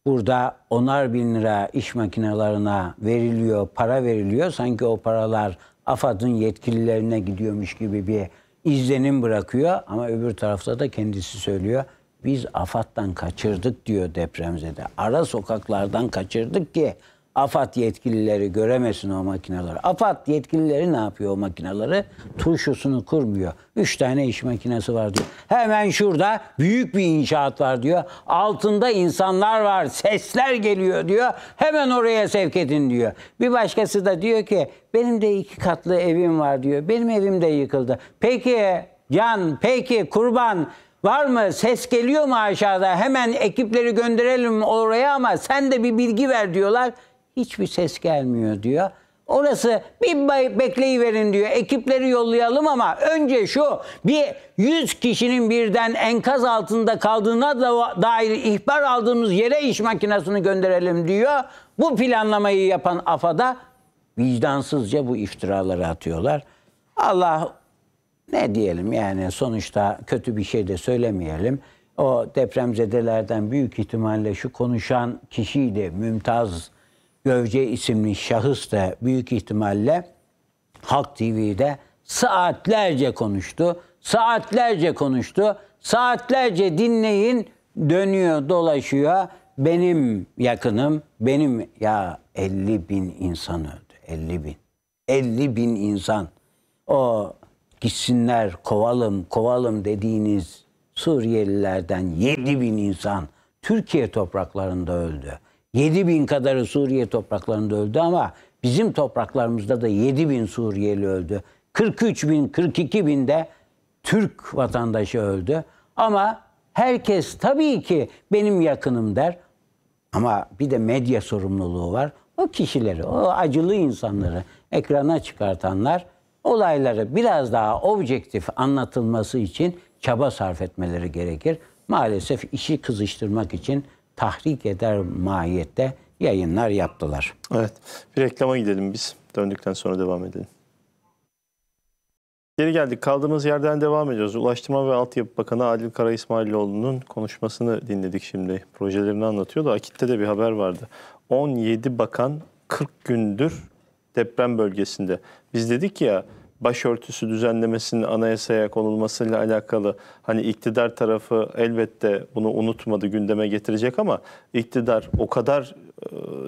burada onar bin lira iş makinelerine veriliyor, para veriliyor. Sanki o paralar AFAD'ın yetkililerine gidiyormuş gibi bir izlenim bırakıyor. Ama öbür tarafta da kendisi söylüyor. Biz AFAD'dan kaçırdık diyor depremzede. Ara sokaklardan kaçırdık ki AFAD yetkilileri göremesin o makineleri. AFAD yetkilileri ne yapıyor o makineleri? Turşusunu kurmuyor. Üç tane iş makinesi var diyor. Hemen şurada büyük bir inşaat var diyor. Altında insanlar var, sesler geliyor diyor. Hemen oraya sevk edin diyor. Bir başkası da diyor ki benim de iki katlı evim var diyor. Benim evim de yıkıldı. Peki Can, peki kurban Var mı? Ses geliyor mu aşağıda? Hemen ekipleri gönderelim oraya ama sen de bir bilgi ver diyorlar. Hiçbir ses gelmiyor diyor. Orası bir bekleyiverin diyor. Ekipleri yollayalım ama önce şu bir 100 kişinin birden enkaz altında kaldığına da dair ihbar aldığımız yere iş makinesini gönderelim diyor. Bu planlamayı yapan AFA'da vicdansızca bu iftiraları atıyorlar. Allah ne diyelim yani sonuçta kötü bir şey de söylemeyelim. O depremzedelerden büyük ihtimalle şu konuşan kişiydi Mümtaz Gövce isimli şahıs da büyük ihtimalle Halk TV'de saatlerce konuştu. Saatlerce konuştu. Saatlerce dinleyin dönüyor dolaşıyor. Benim yakınım benim ya 50 bin insan öldü. 50 bin. 50 bin insan. O gitsinler kovalım kovalım dediğiniz Suriyelilerden 7 bin insan Türkiye topraklarında öldü. 7 bin kadarı Suriye topraklarında öldü ama bizim topraklarımızda da 7 bin Suriyeli öldü. 43 bin, 42 bin de Türk vatandaşı öldü. Ama herkes tabii ki benim yakınım der. Ama bir de medya sorumluluğu var. O kişileri, o acılı insanları ekrana çıkartanlar olayları biraz daha objektif anlatılması için çaba sarf etmeleri gerekir. Maalesef işi kızıştırmak için tahrik eder mahiyette yayınlar yaptılar. Evet. Bir reklama gidelim biz. Döndükten sonra devam edelim. Geri geldik. Kaldığımız yerden devam ediyoruz. Ulaştırma ve Altyapı Bakanı Adil Kara İsmailoğlu'nun konuşmasını dinledik şimdi. Projelerini anlatıyordu. Akit'te de bir haber vardı. 17 bakan 40 gündür deprem bölgesinde. Biz dedik ya başörtüsü düzenlemesinin anayasaya konulmasıyla alakalı hani iktidar tarafı elbette bunu unutmadı gündeme getirecek ama iktidar o kadar e,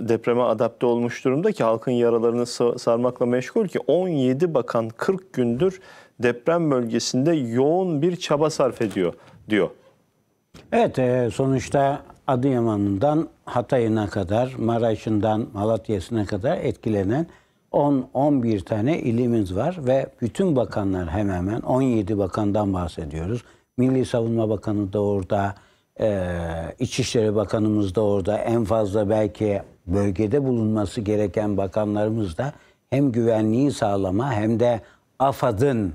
depreme adapte olmuş durumda ki halkın yaralarını sarmakla meşgul ki 17 bakan 40 gündür deprem bölgesinde yoğun bir çaba sarf ediyor diyor. Evet e, sonuçta Adıyaman'dan Hatay'ına kadar, Maraş'ından Malatya'sına kadar etkilenen 10-11 tane ilimiz var ve bütün bakanlar hemen hemen 17 bakandan bahsediyoruz. Milli Savunma Bakanı da orada, e, İçişleri Bakanımız da orada, en fazla belki bölgede bulunması gereken bakanlarımız da hem güvenliği sağlama hem de AFAD'ın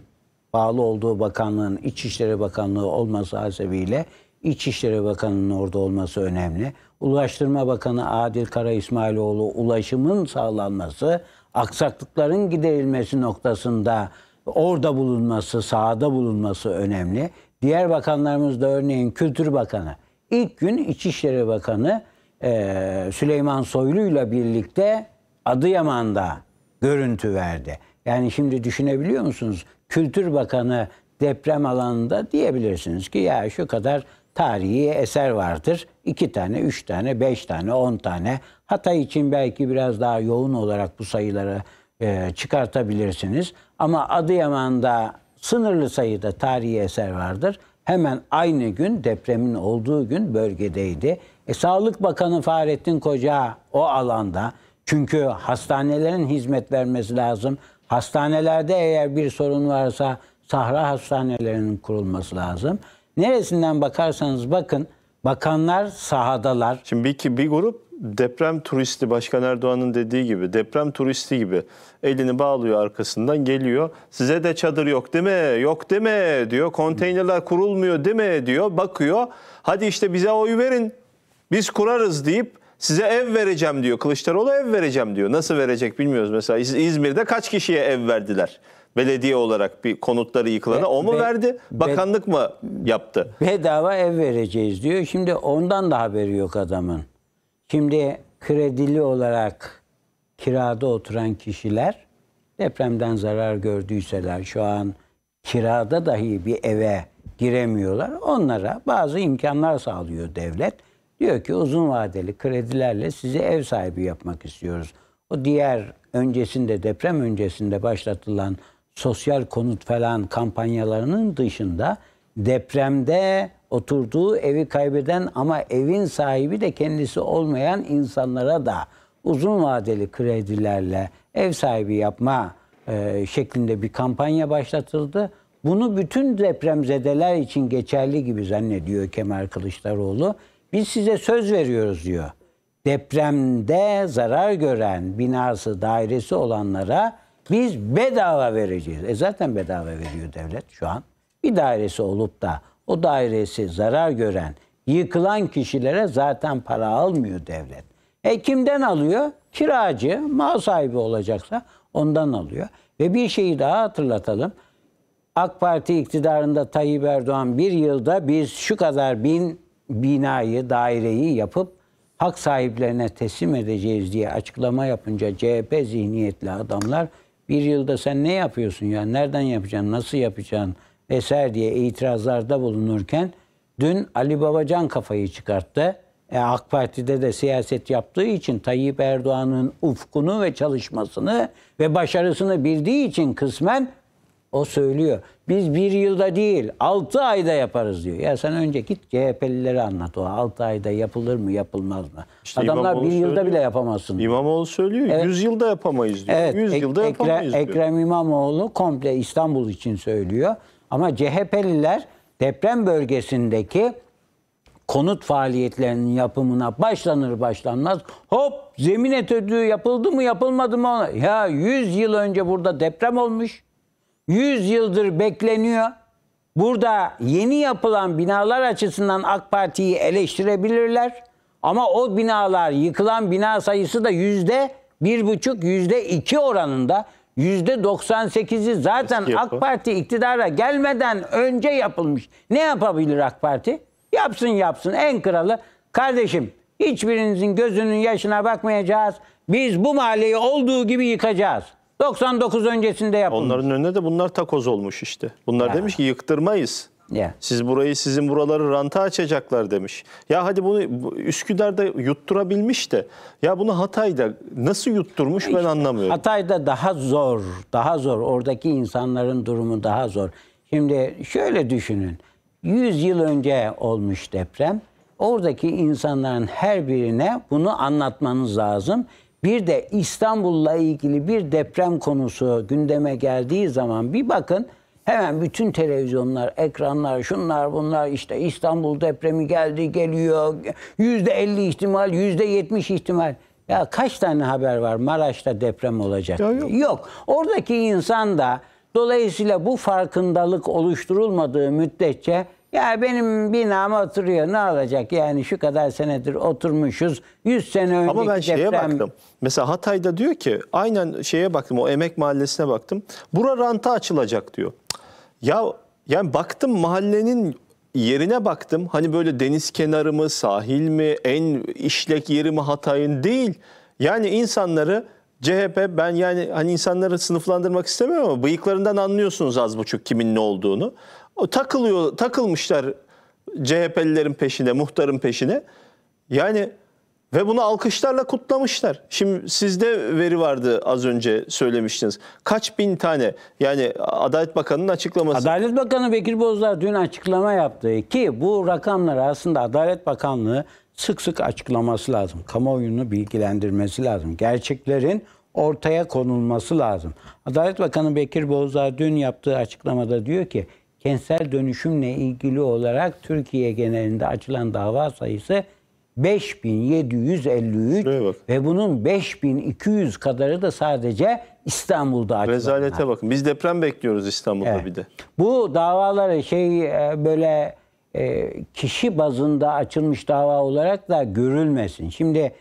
bağlı olduğu bakanlığın İçişleri Bakanlığı olması hasebiyle İçişleri Bakanı'nın orada olması önemli. Ulaştırma Bakanı Adil Kara İsmailoğlu ulaşımın sağlanması aksaklıkların giderilmesi noktasında orada bulunması, sahada bulunması önemli. Diğer bakanlarımız da örneğin Kültür Bakanı, ilk gün İçişleri Bakanı e, Süleyman Soylu ile birlikte Adıyaman'da görüntü verdi. Yani şimdi düşünebiliyor musunuz? Kültür Bakanı deprem alanında diyebilirsiniz ki ya şu kadar tarihi eser vardır. iki tane, üç tane, beş tane, on tane Hatay için belki biraz daha yoğun olarak bu sayıları e, çıkartabilirsiniz. Ama Adıyaman'da sınırlı sayıda tarihi eser vardır. Hemen aynı gün depremin olduğu gün bölgedeydi. E, Sağlık Bakanı Fahrettin Koca o alanda çünkü hastanelerin hizmet vermesi lazım. Hastanelerde eğer bir sorun varsa sahra hastanelerinin kurulması lazım. Neresinden bakarsanız bakın bakanlar sahadalar. Şimdi bir, bir grup deprem turisti Başkan Erdoğan'ın dediği gibi deprem turisti gibi elini bağlıyor arkasından geliyor. Size de çadır yok değil mi? Yok değil mi? diyor. Konteynerler kurulmuyor değil mi? diyor. Bakıyor. Hadi işte bize oy verin. Biz kurarız deyip size ev vereceğim diyor. Kılıçdaroğlu ev vereceğim diyor. Nasıl verecek bilmiyoruz. Mesela İzmir'de kaç kişiye ev verdiler? Belediye olarak bir konutları yıkılana o mu verdi? Bakanlık mı yaptı? Bedava ev vereceğiz diyor. Şimdi ondan da haberi yok adamın. Şimdi kredili olarak kirada oturan kişiler depremden zarar gördüyseler şu an kirada dahi bir eve giremiyorlar. Onlara bazı imkanlar sağlıyor devlet. Diyor ki uzun vadeli kredilerle sizi ev sahibi yapmak istiyoruz. O diğer öncesinde deprem öncesinde başlatılan sosyal konut falan kampanyalarının dışında depremde oturduğu evi kaybeden ama evin sahibi de kendisi olmayan insanlara da uzun vadeli kredilerle ev sahibi yapma e, şeklinde bir kampanya başlatıldı. Bunu bütün depremzedeler için geçerli gibi zannediyor Kemal Kılıçdaroğlu. Biz size söz veriyoruz diyor. Depremde zarar gören binası, dairesi olanlara biz bedava vereceğiz. E zaten bedava veriyor devlet şu an. Bir dairesi olup da o dairesi zarar gören, yıkılan kişilere zaten para almıyor devlet. E kimden alıyor? Kiracı, mal sahibi olacaksa ondan alıyor. Ve bir şeyi daha hatırlatalım. AK Parti iktidarında Tayyip Erdoğan bir yılda biz şu kadar bin binayı, daireyi yapıp hak sahiplerine teslim edeceğiz diye açıklama yapınca CHP zihniyetli adamlar bir yılda sen ne yapıyorsun ya nereden yapacaksın nasıl yapacaksın eser diye itirazlarda bulunurken dün Ali Babacan kafayı çıkarttı. E, AK Parti'de de siyaset yaptığı için Tayyip Erdoğan'ın ufkunu ve çalışmasını ve başarısını bildiği için kısmen o söylüyor. Biz bir yılda değil, altı ayda yaparız diyor. Ya sen önce git CHP'lilere anlat o. Altı ayda yapılır mı, yapılmaz mı? İşte Adamlar bir yılda söylüyor. bile yapamazsın. İmamoğlu söylüyor, evet. yüz yılda yapamayız diyor. Evet, yüz yılda ek, yapamayız Ekrem, diyor. Ekrem İmamoğlu komple İstanbul için söylüyor. Ama CHP'liler deprem bölgesindeki konut faaliyetlerinin yapımına başlanır başlanmaz hop zemin etüdü yapıldı mı yapılmadı mı ona. Ya 100 yıl önce burada deprem olmuş. 100 yıldır bekleniyor. Burada yeni yapılan binalar açısından AK Parti'yi eleştirebilirler. Ama o binalar yıkılan bina sayısı da yüzde bir buçuk yüzde iki oranında. %98'i zaten Eski AK Parti iktidara gelmeden önce yapılmış. Ne yapabilir AK Parti? Yapsın yapsın en kralı. Kardeşim hiçbirinizin gözünün yaşına bakmayacağız. Biz bu mahalleyi olduğu gibi yıkacağız. 99 öncesinde yapılmış. Onların önüne de bunlar takoz olmuş işte. Bunlar Ya. demiş ki yıktırmayız. Yeah. Siz burayı sizin buraları ranta açacaklar demiş. Ya hadi bunu Üsküdar'da yutturabilmiş de ya bunu Hatay'da nasıl yutturmuş işte, ben anlamıyorum. Hatay'da daha zor, daha zor. Oradaki insanların durumu daha zor. Şimdi şöyle düşünün. 100 yıl önce olmuş deprem. Oradaki insanların her birine bunu anlatmanız lazım. Bir de İstanbul'la ilgili bir deprem konusu gündeme geldiği zaman bir bakın Hemen bütün televizyonlar, ekranlar, şunlar bunlar işte İstanbul depremi geldi geliyor. Yüzde elli ihtimal, yüzde yetmiş ihtimal. Ya kaç tane haber var Maraş'ta deprem olacak? Ya yok. yok. Oradaki insan da dolayısıyla bu farkındalık oluşturulmadığı müddetçe ya benim binama oturuyor ne alacak? yani şu kadar senedir oturmuşuz 100 sene önceki Ama ben şeye deprem... baktım. Mesela Hatay'da diyor ki aynen şeye baktım o Emek Mahallesi'ne baktım. Bura ranta açılacak diyor. Ya yani baktım mahallenin yerine baktım. Hani böyle deniz kenarı mı, sahil mi, en işlek yeri mi Hatay'ın değil. Yani insanları CHP ben yani hani insanları sınıflandırmak istemiyorum ama bıyıklarından anlıyorsunuz az buçuk kimin ne olduğunu. O takılıyor, takılmışlar CHP'lilerin peşine, muhtarın peşine. Yani ve bunu alkışlarla kutlamışlar. Şimdi sizde veri vardı az önce söylemiştiniz. Kaç bin tane yani Adalet Bakanı'nın açıklaması. Adalet Bakanı Bekir Bozdağ dün açıklama yaptı ki bu rakamları aslında Adalet Bakanlığı sık sık açıklaması lazım. Kamuoyunu bilgilendirmesi lazım. Gerçeklerin ortaya konulması lazım. Adalet Bakanı Bekir Bozdağ dün yaptığı açıklamada diyor ki kentsel dönüşümle ilgili olarak Türkiye genelinde açılan dava sayısı 5753 ve bunun 5200 kadarı da sadece İstanbul'da açılanlar. Rezalete bakın. Biz deprem bekliyoruz İstanbul'da evet. bir de. Bu davaları şey e, böyle e, kişi bazında açılmış dava olarak da görülmesin. Şimdi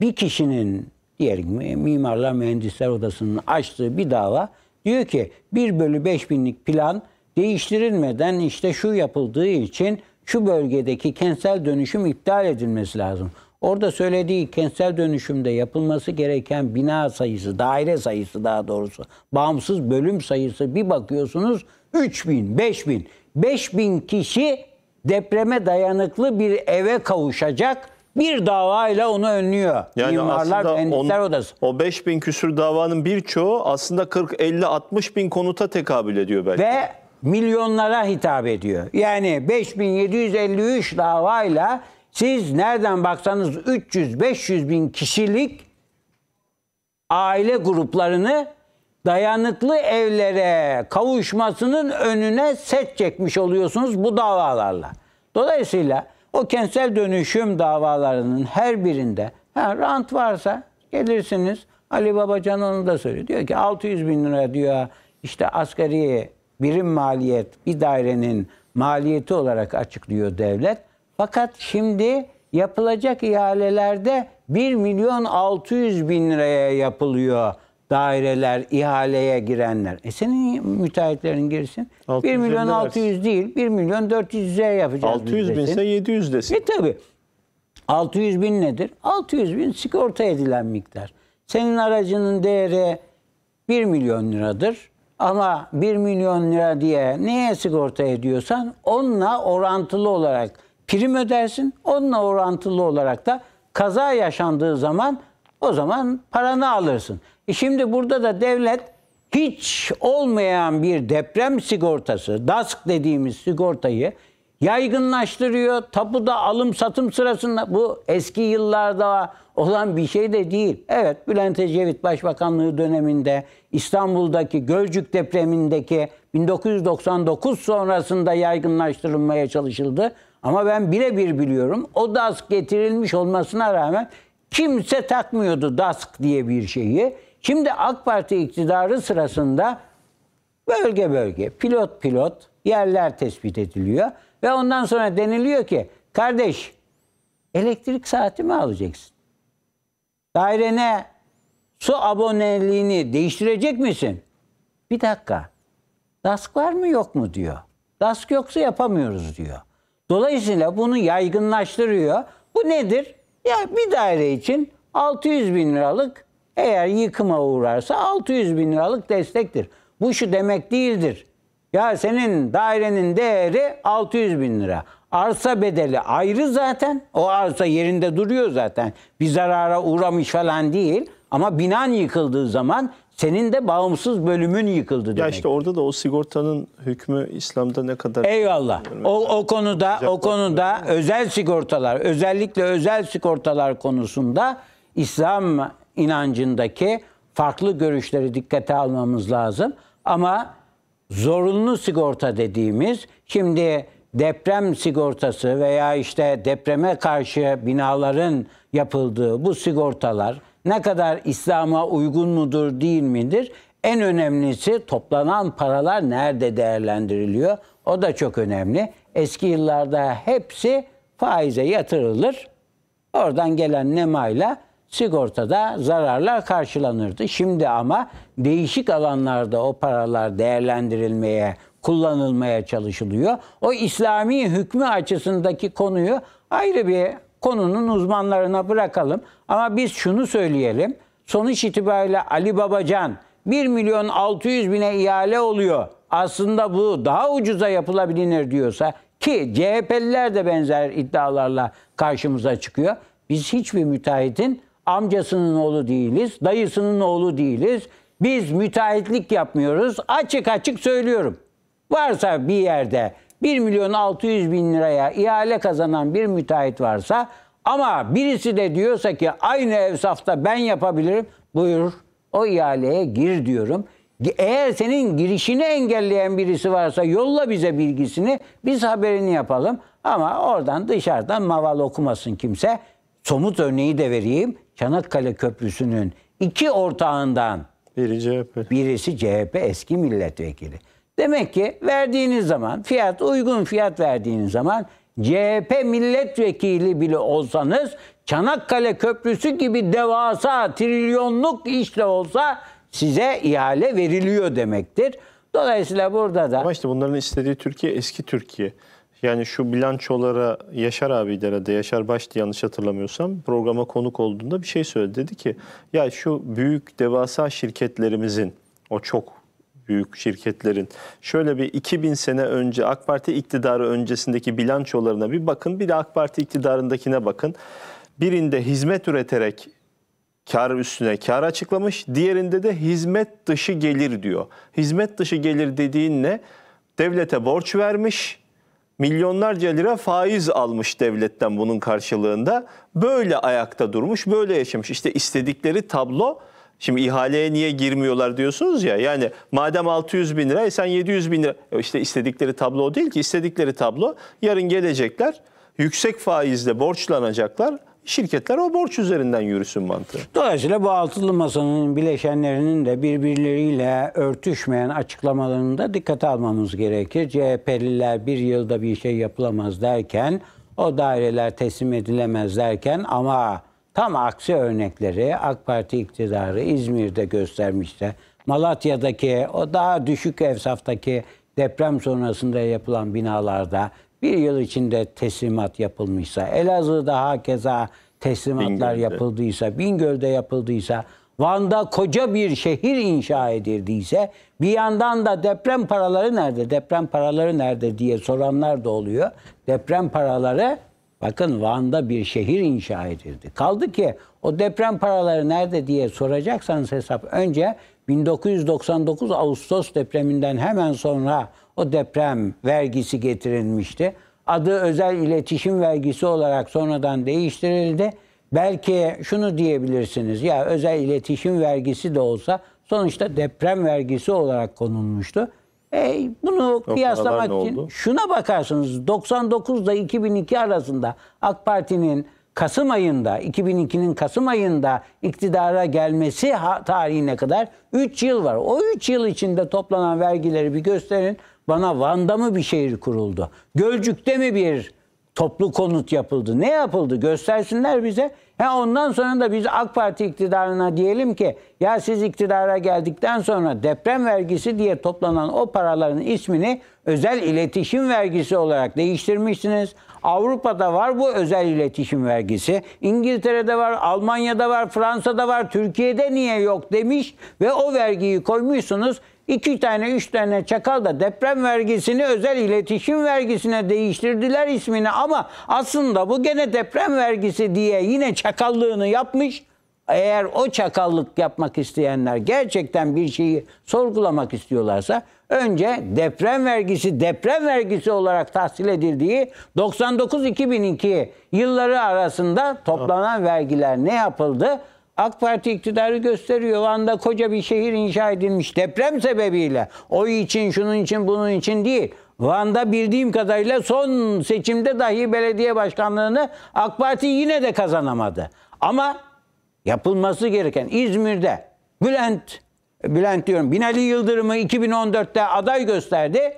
bir kişinin diyelim Mimarlar Mühendisler Odası'nın açtığı bir dava diyor ki 1 bölü 5000'lik plan değiştirilmeden işte şu yapıldığı için şu bölgedeki kentsel dönüşüm iptal edilmesi lazım. Orada söylediği kentsel dönüşümde yapılması gereken bina sayısı, daire sayısı daha doğrusu, bağımsız bölüm sayısı bir bakıyorsunuz 3000, 5000, 5000 kişi depreme dayanıklı bir eve kavuşacak bir davayla onu önlüyor. Yani Mimarlar ve Endüstriler Odası. O 5000 bin küsür davanın birçoğu aslında 40, 50, 60 bin konuta tekabül ediyor belki. Ve milyonlara hitap ediyor. Yani 5753 davayla siz nereden baksanız 300-500 bin kişilik aile gruplarını dayanıklı evlere kavuşmasının önüne set çekmiş oluyorsunuz bu davalarla. Dolayısıyla o kentsel dönüşüm davalarının her birinde ha, rant varsa gelirsiniz. Ali Babacan onu da söylüyor. Diyor ki 600 bin lira diyor işte asgari birim maliyet bir dairenin maliyeti olarak açıklıyor devlet. Fakat şimdi yapılacak ihalelerde 1 milyon 600 bin liraya yapılıyor daireler, ihaleye girenler. E senin müteahhitlerin girsin. 1 milyon 600 değil, 1 milyon 400'e yapacağız. 600 binse ise 700 desin. E tabi. 600 bin nedir? 600 bin sigorta edilen miktar. Senin aracının değeri 1 milyon liradır. Ama 1 milyon lira diye neye sigorta ediyorsan onunla orantılı olarak prim ödersin. Onunla orantılı olarak da kaza yaşandığı zaman o zaman paranı alırsın. E şimdi burada da devlet hiç olmayan bir deprem sigortası, DASK dediğimiz sigortayı yaygınlaştırıyor. Tapuda alım satım sırasında bu eski yıllarda olan bir şey de değil. Evet Bülent Ecevit Başbakanlığı döneminde İstanbul'daki Gölcük depremindeki 1999 sonrasında yaygınlaştırılmaya çalışıldı. Ama ben birebir biliyorum o DASK getirilmiş olmasına rağmen kimse takmıyordu DASK diye bir şeyi. Şimdi AK Parti iktidarı sırasında bölge bölge pilot pilot yerler tespit ediliyor. Ve ondan sonra deniliyor ki kardeş elektrik saati mi alacaksın? Dairene su aboneliğini değiştirecek misin? Bir dakika. DASK var mı yok mu diyor. DASK yoksa yapamıyoruz diyor. Dolayısıyla bunu yaygınlaştırıyor. Bu nedir? Ya bir daire için 600 bin liralık eğer yıkıma uğrarsa 600 bin liralık destektir. Bu şu demek değildir. Ya senin dairenin değeri 600 bin lira. Arsa bedeli ayrı zaten. O arsa yerinde duruyor zaten. Bir zarara uğramış falan değil. Ama binan yıkıldığı zaman senin de bağımsız bölümün yıkıldı demek. Ya işte orada da o sigortanın hükmü İslam'da ne kadar Eyvallah. O o konuda o konuda özel sigortalar, özellikle özel sigortalar konusunda İslam inancındaki farklı görüşleri dikkate almamız lazım. Ama zorunlu sigorta dediğimiz şimdi deprem sigortası veya işte depreme karşı binaların yapıldığı bu sigortalar ne kadar İslam'a uygun mudur değil midir? En önemlisi toplanan paralar nerede değerlendiriliyor? O da çok önemli. Eski yıllarda hepsi faize yatırılır. Oradan gelen nemayla sigortada zararlar karşılanırdı. Şimdi ama değişik alanlarda o paralar değerlendirilmeye, kullanılmaya çalışılıyor. O İslami hükmü açısındaki konuyu ayrı bir konunun uzmanlarına bırakalım. Ama biz şunu söyleyelim. Sonuç itibariyle Ali Babacan 1 milyon 600 bine ihale oluyor. Aslında bu daha ucuza yapılabilir diyorsa ki CHP'liler de benzer iddialarla karşımıza çıkıyor. Biz hiçbir müteahhitin amcasının oğlu değiliz, dayısının oğlu değiliz. Biz müteahhitlik yapmıyoruz. Açık açık söylüyorum. Varsa bir yerde 1 milyon 600 bin liraya ihale kazanan bir müteahhit varsa ama birisi de diyorsa ki aynı evsafta ben yapabilirim. Buyur o ihaleye gir diyorum. Eğer senin girişini engelleyen birisi varsa yolla bize bilgisini biz haberini yapalım. Ama oradan dışarıdan maval okumasın kimse. Somut örneği de vereyim. Çanakkale Köprüsü'nün iki ortağından biri CHP. birisi CHP eski milletvekili. Demek ki verdiğiniz zaman fiyat uygun fiyat verdiğiniz zaman CHP milletvekili bile olsanız Çanakkale Köprüsü gibi devasa trilyonluk işle olsa size ihale veriliyor demektir. Dolayısıyla burada da... Ama işte bunların istediği Türkiye eski Türkiye. Yani şu bilançolara Yaşar abi herhalde Yaşar Baştı yanlış hatırlamıyorsam programa konuk olduğunda bir şey söyledi. Dedi ki ya şu büyük devasa şirketlerimizin o çok büyük şirketlerin şöyle bir 2000 sene önce AK Parti iktidarı öncesindeki bilançolarına bir bakın bir de AK Parti iktidarındakine bakın. Birinde hizmet üreterek kar üstüne kar açıklamış. Diğerinde de hizmet dışı gelir diyor. Hizmet dışı gelir dediğin ne? Devlete borç vermiş, milyonlarca lira faiz almış devletten bunun karşılığında. Böyle ayakta durmuş, böyle yaşamış. İşte istedikleri tablo Şimdi ihaleye niye girmiyorlar diyorsunuz ya. Yani madem 600 bin lira e sen 700 bin lira. E işte istedikleri tablo değil ki. istedikleri tablo yarın gelecekler yüksek faizle borçlanacaklar şirketler o borç üzerinden yürüsün mantığı. Dolayısıyla bu altılı masanın bileşenlerinin de birbirleriyle örtüşmeyen açıklamalarını da dikkate almamız gerekir. CHP'liler bir yılda bir şey yapılamaz derken, o daireler teslim edilemez derken ama tam aksi örnekleri AK Parti iktidarı İzmir'de göstermişti. Malatya'daki o daha düşük evsaftaki deprem sonrasında yapılan binalarda bir yıl içinde teslimat yapılmışsa, Elazığ'da hakeza teslimatlar Bingöl'de. yapıldıysa, Bingöl'de yapıldıysa, Van'da koca bir şehir inşa edildiyse, bir yandan da deprem paraları nerede, deprem paraları nerede diye soranlar da oluyor. Deprem paraları Bakın Van'da bir şehir inşa edildi. Kaldı ki o deprem paraları nerede diye soracaksanız hesap önce 1999 Ağustos depreminden hemen sonra o deprem vergisi getirilmişti. Adı özel iletişim vergisi olarak sonradan değiştirildi. Belki şunu diyebilirsiniz ya özel iletişim vergisi de olsa sonuçta deprem vergisi olarak konulmuştu. E, bunu o kıyaslamak için oldu? şuna bakarsınız 99 ile 2002 arasında AK Parti'nin Kasım ayında 2002'nin Kasım ayında iktidara gelmesi tarihine kadar 3 yıl var. O 3 yıl içinde toplanan vergileri bir gösterin. Bana Van'da mı bir şehir kuruldu? Gölcük'te mi bir toplu konut yapıldı? Ne yapıldı? Göstersinler bize. Ha ondan sonra da biz AK Parti iktidarına diyelim ki ya siz iktidara geldikten sonra deprem vergisi diye toplanan o paraların ismini özel iletişim vergisi olarak değiştirmişsiniz. Avrupa'da var bu özel iletişim vergisi. İngiltere'de var, Almanya'da var, Fransa'da var, Türkiye'de niye yok demiş ve o vergiyi koymuşsunuz. İki tane, üç tane çakal da deprem vergisini özel iletişim vergisine değiştirdiler ismini ama aslında bu gene deprem vergisi diye yine çakallığını yapmış. Eğer o çakallık yapmak isteyenler gerçekten bir şeyi sorgulamak istiyorlarsa önce deprem vergisi deprem vergisi olarak tahsil edildiği 99-2002 yılları arasında toplanan vergiler ne yapıldı? AK Parti iktidarı gösteriyor. Van'da koca bir şehir inşa edilmiş deprem sebebiyle. O için, şunun için, bunun için değil. Van'da bildiğim kadarıyla son seçimde dahi belediye başkanlığını AK Parti yine de kazanamadı. Ama yapılması gereken İzmir'de Bülent Bülent diyorum Binali Yıldırım'ı 2014'te aday gösterdi.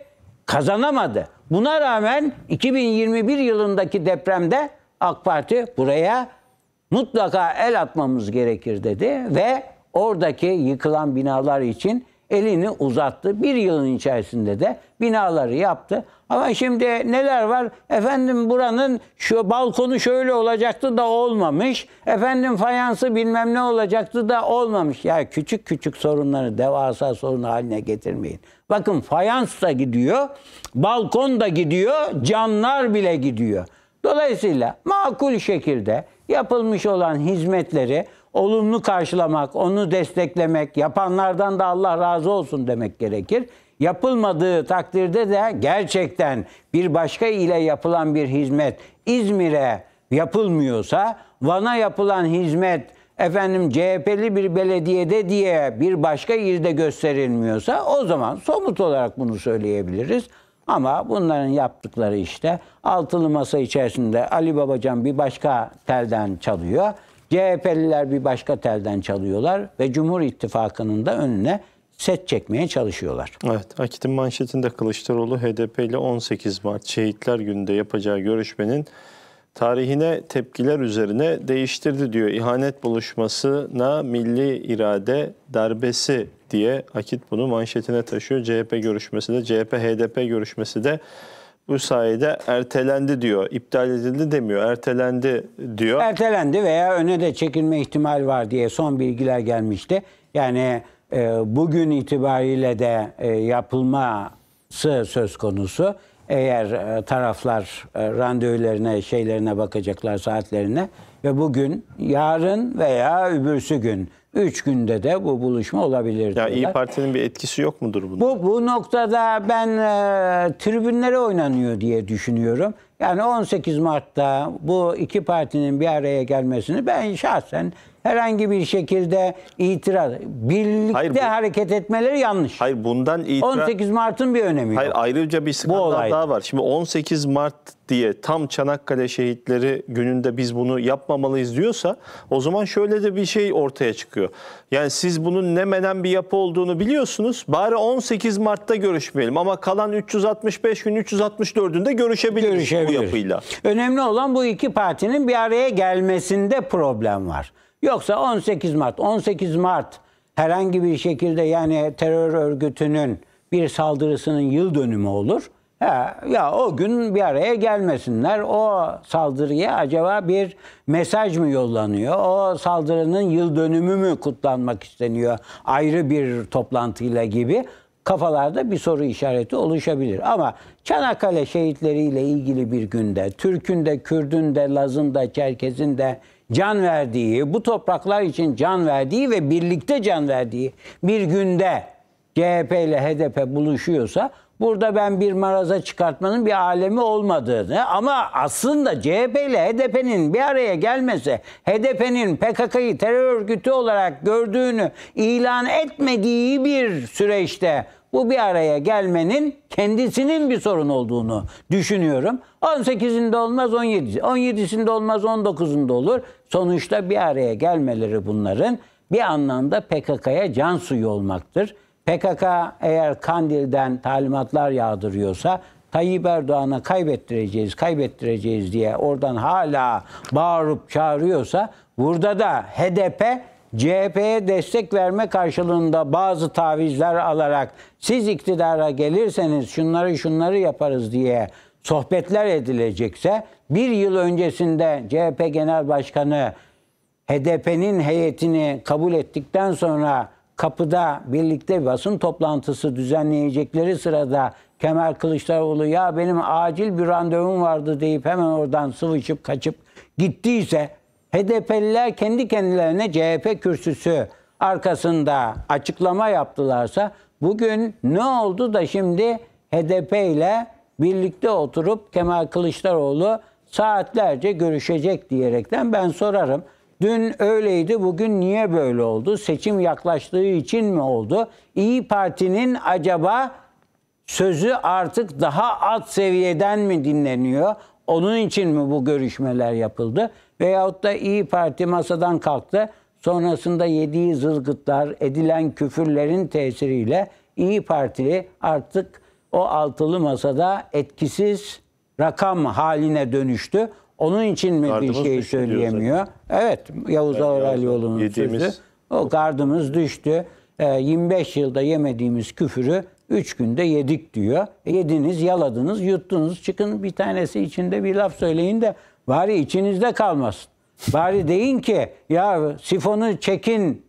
Kazanamadı. Buna rağmen 2021 yılındaki depremde AK Parti buraya mutlaka el atmamız gerekir dedi ve oradaki yıkılan binalar için elini uzattı. Bir yılın içerisinde de binaları yaptı. Ama şimdi neler var? Efendim buranın şu balkonu şöyle olacaktı da olmamış. Efendim fayansı bilmem ne olacaktı da olmamış. Ya küçük küçük sorunları devasa sorun haline getirmeyin. Bakın fayans da gidiyor, balkon da gidiyor, canlar bile gidiyor. Dolayısıyla makul şekilde yapılmış olan hizmetleri olumlu karşılamak, onu desteklemek, yapanlardan da Allah razı olsun demek gerekir. Yapılmadığı takdirde de gerçekten bir başka ile yapılan bir hizmet İzmir'e yapılmıyorsa, Van'a yapılan hizmet efendim CHP'li bir belediyede diye bir başka ilde gösterilmiyorsa o zaman somut olarak bunu söyleyebiliriz. Ama bunların yaptıkları işte altılı masa içerisinde Ali Babacan bir başka telden çalıyor. CHP'liler bir başka telden çalıyorlar ve Cumhur İttifakı'nın da önüne set çekmeye çalışıyorlar. Evet, Akit'in manşetinde Kılıçdaroğlu HDP ile 18 Mart Şehitler Günü'nde yapacağı görüşmenin tarihine tepkiler üzerine değiştirdi diyor. İhanet buluşmasına milli irade darbesi diye Akit bunu manşetine taşıyor. CHP görüşmesi de CHP-HDP görüşmesi de bu sayede ertelendi diyor. İptal edildi demiyor. Ertelendi diyor. Ertelendi veya öne de çekilme ihtimal var diye son bilgiler gelmişti. Yani e, bugün itibariyle de e, yapılması söz konusu. Eğer e, taraflar e, randevularına, şeylerine bakacaklar saatlerine ve bugün, yarın veya öbürsü gün Üç günde de bu buluşma olabilirdi. Ya İyi Parti'nin bir etkisi yok mudur bunda? Bu, bu noktada ben e, tribünlere oynanıyor diye düşünüyorum. Yani 18 Mart'ta bu iki partinin bir araya gelmesini ben şahsen herhangi bir şekilde itiraz. Birlikte hayır, bu, hareket etmeleri yanlış. Hayır bundan itiraz... 18 Mart'ın bir önemi hayır, yok. Hayır ayrıca bir skandal daha var. Şimdi 18 Mart diye tam Çanakkale şehitleri gününde biz bunu yapmamalıyız diyorsa o zaman şöyle de bir şey ortaya çıkıyor. Yani siz bunun ne menen bir yapı olduğunu biliyorsunuz. Bari 18 Mart'ta görüşmeyelim ama kalan 365 gün 364'ünde görüşebiliriz, görüşebiliriz bu yapıyla. Önemli olan bu iki partinin bir araya gelmesinde problem var. Yoksa 18 Mart, 18 Mart herhangi bir şekilde yani terör örgütünün bir saldırısının yıl dönümü olur. Ha, ya o gün bir araya gelmesinler. O saldırıya acaba bir mesaj mı yollanıyor? O saldırının yıl dönümü mü kutlanmak isteniyor? Ayrı bir toplantıyla gibi kafalarda bir soru işareti oluşabilir. Ama Çanakkale şehitleriyle ilgili bir günde, Türk'ün de, Kürd'ün de, Laz'ın da, Çerkez'in de, can verdiği, bu topraklar için can verdiği ve birlikte can verdiği bir günde CHP ile HDP buluşuyorsa burada ben bir maraza çıkartmanın bir alemi olmadığını ama aslında CHP ile HDP'nin bir araya gelmesi, HDP'nin PKK'yı terör örgütü olarak gördüğünü ilan etmediği bir süreçte bu bir araya gelmenin kendisinin bir sorun olduğunu düşünüyorum. 18'inde olmaz 17. 17'sinde olmaz 19'unda olur. Sonuçta bir araya gelmeleri bunların bir anlamda PKK'ya can suyu olmaktır. PKK eğer Kandil'den talimatlar yağdırıyorsa Tayyip Erdoğan'a kaybettireceğiz, kaybettireceğiz diye oradan hala bağırıp çağırıyorsa burada da HDP CHP'ye destek verme karşılığında bazı tavizler alarak siz iktidara gelirseniz şunları şunları yaparız diye sohbetler edilecekse bir yıl öncesinde CHP Genel Başkanı HDP'nin heyetini kabul ettikten sonra kapıda birlikte basın toplantısı düzenleyecekleri sırada Kemal Kılıçdaroğlu ya benim acil bir randevum vardı deyip hemen oradan sıvışıp kaçıp gittiyse HDP'liler kendi kendilerine CHP kürsüsü arkasında açıklama yaptılarsa bugün ne oldu da şimdi HDP ile birlikte oturup Kemal Kılıçdaroğlu saatlerce görüşecek diyerekten ben sorarım. Dün öyleydi, bugün niye böyle oldu? Seçim yaklaştığı için mi oldu? İyi Parti'nin acaba sözü artık daha alt seviyeden mi dinleniyor? Onun için mi bu görüşmeler yapıldı? Veyahut da İyi Parti masadan kalktı. Sonrasında yediği zılgıtlar, edilen küfürlerin tesiriyle İyi Partili artık o altılı masada etkisiz rakam haline dönüştü. Onun için mi Gardımız bir şey söyleyemiyor? Evet, Yavuz yani Avralyoğlu'nun yediğimiz... sözü. O gardımız düştü. 25 ee, yılda yemediğimiz küfürü 3 günde yedik diyor. E, yediniz, yaladınız, yuttunuz. Çıkın bir tanesi içinde bir laf söyleyin de Bari içinizde kalmasın. Bari deyin ki ya sifonu çekin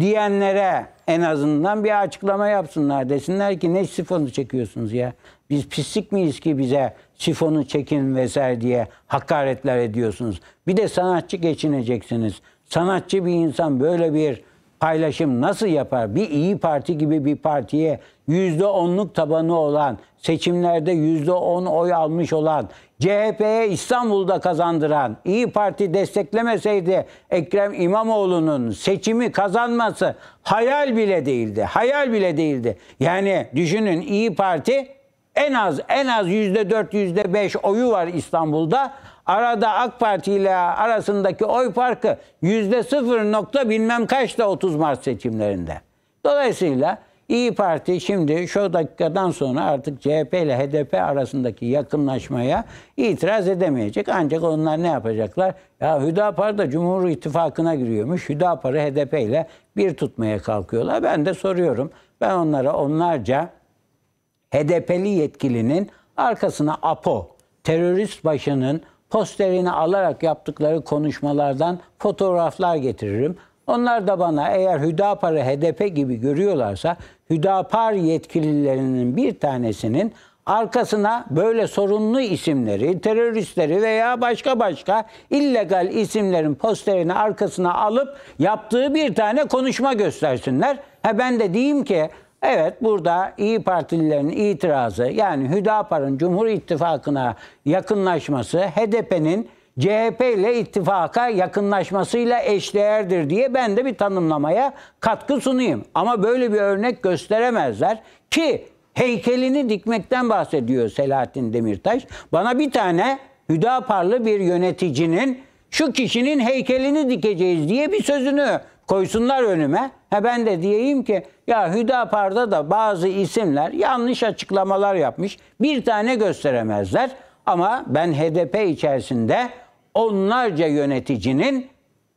diyenlere en azından bir açıklama yapsınlar. Desinler ki ne sifonu çekiyorsunuz ya? Biz pislik miyiz ki bize sifonu çekin vesaire diye hakaretler ediyorsunuz. Bir de sanatçı geçineceksiniz. Sanatçı bir insan böyle bir paylaşım nasıl yapar? Bir iyi parti gibi bir partiye yüzde onluk tabanı olan seçimlerde %10 oy almış olan, CHP'ye İstanbul'da kazandıran, İyi Parti desteklemeseydi Ekrem İmamoğlu'nun seçimi kazanması hayal bile değildi. Hayal bile değildi. Yani düşünün İyi Parti en az en az %4 %5 oyu var İstanbul'da. Arada AK Parti ile arasındaki oy farkı %0 nokta bilmem kaçta 30 Mart seçimlerinde. Dolayısıyla İyi Parti şimdi şu dakikadan sonra artık CHP ile HDP arasındaki yakınlaşmaya itiraz edemeyecek. Ancak onlar ne yapacaklar? Ya Hüdapar da Cumhur İttifakı'na giriyormuş. Hüdapar'ı HDP ile bir tutmaya kalkıyorlar. Ben de soruyorum. Ben onlara onlarca HDP'li yetkilinin arkasına APO, terörist başının posterini alarak yaptıkları konuşmalardan fotoğraflar getiririm. Onlar da bana eğer Hüdapar'ı HDP gibi görüyorlarsa Hüdapar yetkililerinin bir tanesinin arkasına böyle sorunlu isimleri, teröristleri veya başka başka illegal isimlerin posterini arkasına alıp yaptığı bir tane konuşma göstersinler. Ha ben de diyeyim ki Evet burada İyi Partililerin itirazı yani Hüdapar'ın Cumhur İttifakı'na yakınlaşması HDP'nin CHP ile ittifaka yakınlaşmasıyla eşdeğerdir diye ben de bir tanımlamaya katkı sunayım. Ama böyle bir örnek gösteremezler ki heykelini dikmekten bahsediyor Selahattin Demirtaş. Bana bir tane Hüdaparlı bir yöneticinin şu kişinin heykelini dikeceğiz diye bir sözünü koysunlar önüme. Ha ben de diyeyim ki ya Hüdapar'da da bazı isimler yanlış açıklamalar yapmış. Bir tane gösteremezler. Ama ben HDP içerisinde onlarca yöneticinin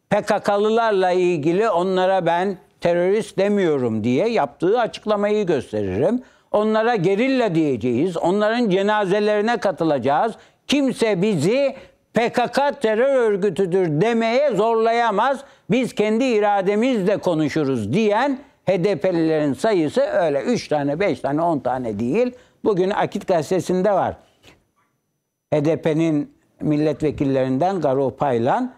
PKK'lılarla ilgili onlara ben terörist demiyorum diye yaptığı açıklamayı gösteririm. Onlara gerilla diyeceğiz. Onların cenazelerine katılacağız. Kimse bizi PKK terör örgütüdür demeye zorlayamaz. Biz kendi irademizle konuşuruz diyen HDP'lilerin sayısı öyle 3 tane, 5 tane, 10 tane değil. Bugün Akit gazetesinde var. HDP'nin milletvekillerinden Garopaylan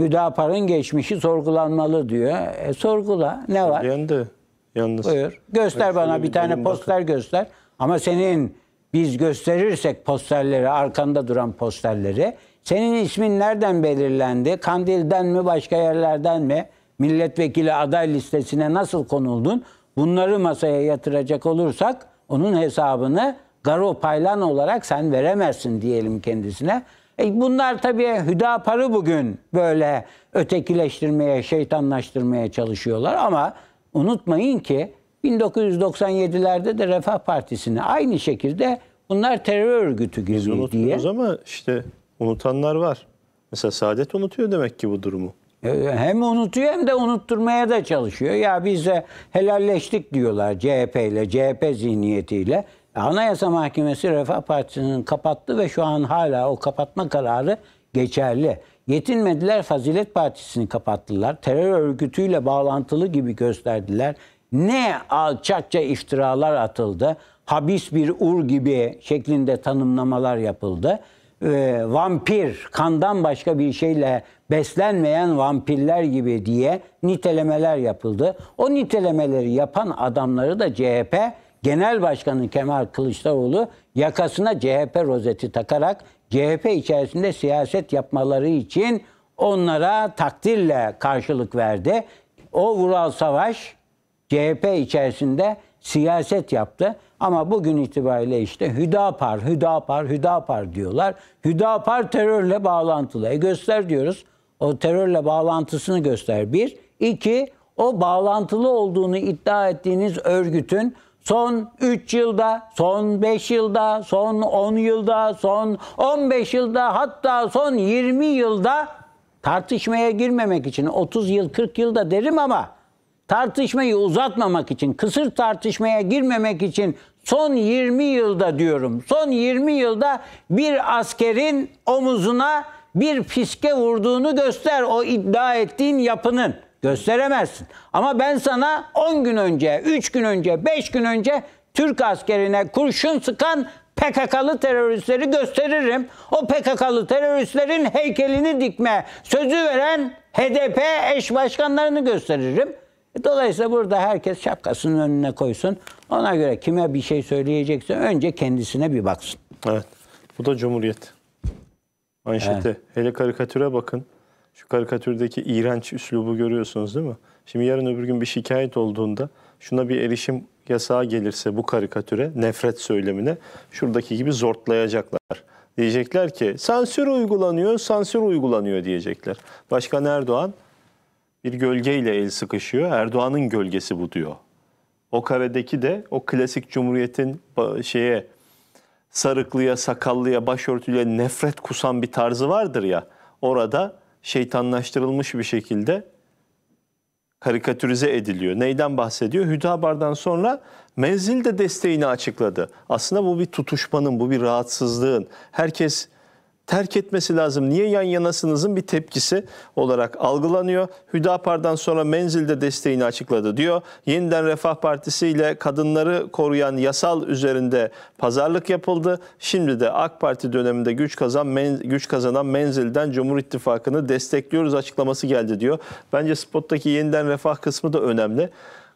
Hüdapar'ın geçmişi sorgulanmalı diyor. E, sorgula. Ne var? Yandı, Yalnız. Buyur. Göster ben bana bir tane poster bakın. göster. Ama senin biz gösterirsek posterleri, arkanda duran posterleri. Senin ismin nereden belirlendi? Kandil'den mi, başka yerlerden mi? Milletvekili aday listesine nasıl konuldun? Bunları masaya yatıracak olursak onun hesabını garo paylan olarak sen veremezsin diyelim kendisine. E bunlar tabii Hüdapar'ı bugün böyle ötekileştirmeye, şeytanlaştırmaya çalışıyorlar ama unutmayın ki 1997'lerde de Refah partisini aynı şekilde bunlar terör örgütü gibi Biz Unutmuyoruz diye. ama işte unutanlar var. Mesela Saadet unutuyor demek ki bu durumu. E, hem unutuyor hem de unutturmaya da çalışıyor. Ya biz de helalleştik diyorlar CHP ile, CHP zihniyetiyle. Anayasa Mahkemesi Refah Partisi'nin kapattı ve şu an hala o kapatma kararı geçerli. Yetinmediler Fazilet Partisi'ni kapattılar. Terör örgütüyle bağlantılı gibi gösterdiler. Ne alçakça iftiralar atıldı. Habis bir ur gibi şeklinde tanımlamalar yapıldı. Ee, vampir, kandan başka bir şeyle beslenmeyen vampirler gibi diye nitelemeler yapıldı. O nitelemeleri yapan adamları da CHP Genel Başkanı Kemal Kılıçdaroğlu yakasına CHP rozeti takarak CHP içerisinde siyaset yapmaları için onlara takdirle karşılık verdi. O Vural Savaş CHP içerisinde siyaset yaptı. Ama bugün itibariyle işte Hüdapar, Hüdapar, Hüdapar diyorlar. Hüdapar terörle bağlantılı. E göster diyoruz. O terörle bağlantısını göster. Bir. iki o bağlantılı olduğunu iddia ettiğiniz örgütün Son 3 yılda, son 5 yılda, son 10 yılda, son 15 yılda hatta son 20 yılda tartışmaya girmemek için 30 yıl 40 yılda derim ama tartışmayı uzatmamak için, kısır tartışmaya girmemek için son 20 yılda diyorum. Son 20 yılda bir askerin omuzuna bir fiske vurduğunu göster o iddia ettiğin yapının. Gösteremezsin. Ama ben sana 10 gün önce, 3 gün önce, 5 gün önce Türk askerine kurşun sıkan PKK'lı teröristleri gösteririm. O PKK'lı teröristlerin heykelini dikme sözü veren HDP eş başkanlarını gösteririm. E, dolayısıyla burada herkes şapkasının önüne koysun. Ona göre kime bir şey söyleyecekse önce kendisine bir baksın. Evet. Bu da Cumhuriyet. Manşeti. Evet. Hele karikatüre bakın. Şu karikatürdeki iğrenç üslubu görüyorsunuz değil mi? Şimdi yarın öbür gün bir şikayet olduğunda şuna bir erişim yasağı gelirse bu karikatüre, nefret söylemine şuradaki gibi zortlayacaklar. Diyecekler ki sansür uygulanıyor, sansür uygulanıyor diyecekler. Başkan Erdoğan bir gölgeyle el sıkışıyor. Erdoğan'ın gölgesi bu diyor. O karedeki de o klasik cumhuriyetin şeye sarıklıya, sakallıya, başörtülüye nefret kusan bir tarzı vardır ya. Orada şeytanlaştırılmış bir şekilde karikatürize ediliyor. Neyden bahsediyor? Hüdabar'dan sonra menzil de desteğini açıkladı. Aslında bu bir tutuşmanın, bu bir rahatsızlığın. Herkes terk etmesi lazım. Niye yan yanasınızın bir tepkisi olarak algılanıyor. Hüdapar'dan sonra menzilde desteğini açıkladı diyor. Yeniden Refah Partisi ile kadınları koruyan yasal üzerinde pazarlık yapıldı. Şimdi de AK Parti döneminde güç kazan men, güç kazanan menzilden Cumhur İttifakı'nı destekliyoruz açıklaması geldi diyor. Bence spottaki yeniden refah kısmı da önemli.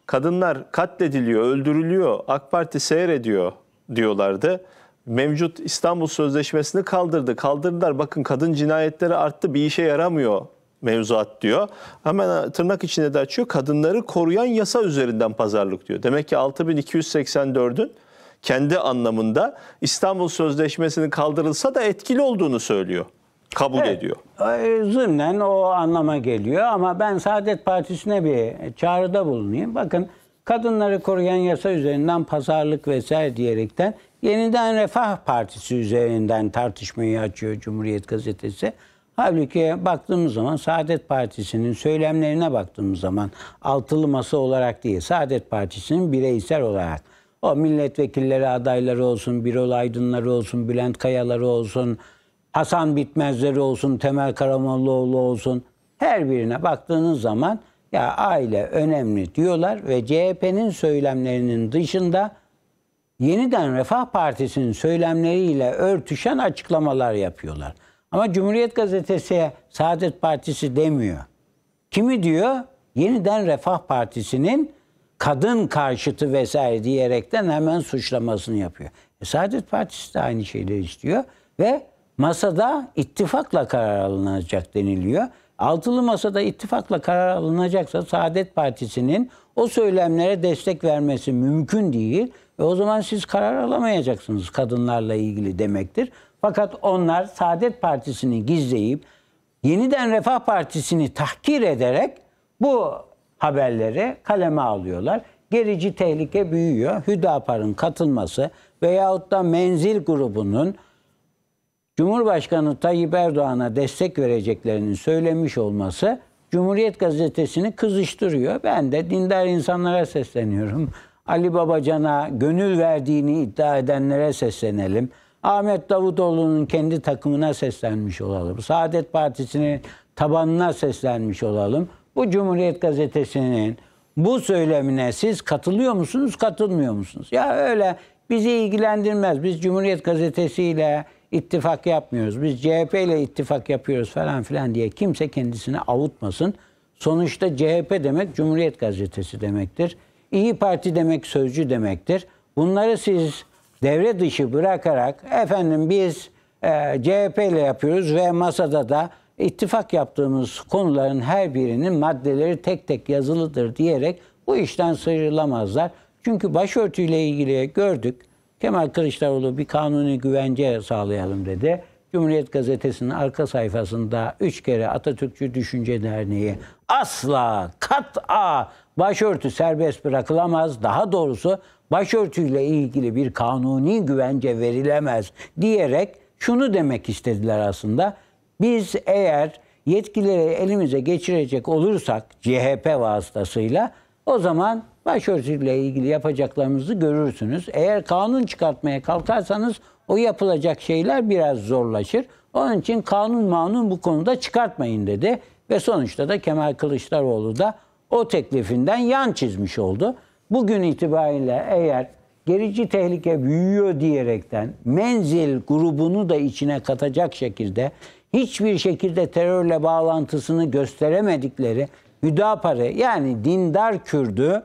Kadınlar katlediliyor, öldürülüyor, AK Parti seyrediyor diyorlardı mevcut İstanbul Sözleşmesi'ni kaldırdı. Kaldırdılar bakın kadın cinayetleri arttı bir işe yaramıyor mevzuat diyor. Hemen tırnak içinde de açıyor. Kadınları koruyan yasa üzerinden pazarlık diyor. Demek ki 6284'ün kendi anlamında İstanbul Sözleşmesini kaldırılsa da etkili olduğunu söylüyor. Kabul evet, ediyor. E, Zımnen o anlama geliyor ama ben Saadet Partisi'ne bir çağrıda bulunayım. Bakın kadınları koruyan yasa üzerinden pazarlık vesaire diyerekten yeniden Refah Partisi üzerinden tartışmayı açıyor Cumhuriyet Gazetesi. Halbuki baktığımız zaman Saadet Partisi'nin söylemlerine baktığımız zaman altılı masa olarak değil, Saadet Partisi'nin bireysel olarak o milletvekilleri adayları olsun, Birol Aydınları olsun, Bülent Kayaları olsun, Hasan Bitmezleri olsun, Temel Karamollaoğlu olsun her birine baktığınız zaman ya aile önemli diyorlar ve CHP'nin söylemlerinin dışında yeniden Refah Partisi'nin söylemleriyle örtüşen açıklamalar yapıyorlar. Ama Cumhuriyet Gazetesi'ye Saadet Partisi demiyor. Kimi diyor? Yeniden Refah Partisi'nin kadın karşıtı vesaire diyerekten hemen suçlamasını yapıyor. E, Saadet Partisi de aynı şeyleri istiyor ve masada ittifakla karar alınacak deniliyor. Altılı masada ittifakla karar alınacaksa Saadet Partisi'nin o söylemlere destek vermesi mümkün değil. Ve o zaman siz karar alamayacaksınız kadınlarla ilgili demektir. Fakat onlar Saadet Partisi'ni gizleyip yeniden Refah Partisi'ni tahkir ederek bu haberleri kaleme alıyorlar. Gerici tehlike büyüyor. Hüdapar'ın katılması veyahut da menzil grubunun Cumhurbaşkanı Tayyip Erdoğan'a destek vereceklerini söylemiş olması Cumhuriyet Gazetesi'ni kızıştırıyor. Ben de dindar insanlara sesleniyorum. Ali Babacan'a gönül verdiğini iddia edenlere seslenelim. Ahmet Davutoğlu'nun kendi takımına seslenmiş olalım. Saadet Partisi'nin tabanına seslenmiş olalım. Bu Cumhuriyet Gazetesi'nin bu söylemine siz katılıyor musunuz, katılmıyor musunuz? Ya öyle bizi ilgilendirmez. Biz Cumhuriyet Gazetesi ile ittifak yapmıyoruz. Biz CHP ile ittifak yapıyoruz falan filan diye kimse kendisini avutmasın. Sonuçta CHP demek Cumhuriyet Gazetesi demektir. İyi Parti demek sözcü demektir. Bunları siz devre dışı bırakarak efendim biz e, CHP ile yapıyoruz ve masada da ittifak yaptığımız konuların her birinin maddeleri tek tek yazılıdır diyerek bu işten sıyrılamazlar. Çünkü başörtüyle ilgili gördük Kemal Kılıçdaroğlu bir kanuni güvence sağlayalım dedi. Cumhuriyet Gazetesi'nin arka sayfasında üç kere Atatürkçü Düşünce Derneği asla kat'a başörtü serbest bırakılamaz. Daha doğrusu başörtüyle ilgili bir kanuni güvence verilemez diyerek şunu demek istediler aslında. Biz eğer yetkileri elimize geçirecek olursak CHP vasıtasıyla o zaman başörtüsüyle ilgili yapacaklarımızı görürsünüz. Eğer kanun çıkartmaya kalkarsanız o yapılacak şeyler biraz zorlaşır. Onun için kanun manun bu konuda çıkartmayın dedi. Ve sonuçta da Kemal Kılıçdaroğlu da o teklifinden yan çizmiş oldu. Bugün itibariyle eğer gerici tehlike büyüyor diyerekten menzil grubunu da içine katacak şekilde hiçbir şekilde terörle bağlantısını gösteremedikleri Hüdapar'ı yani dindar Kürdü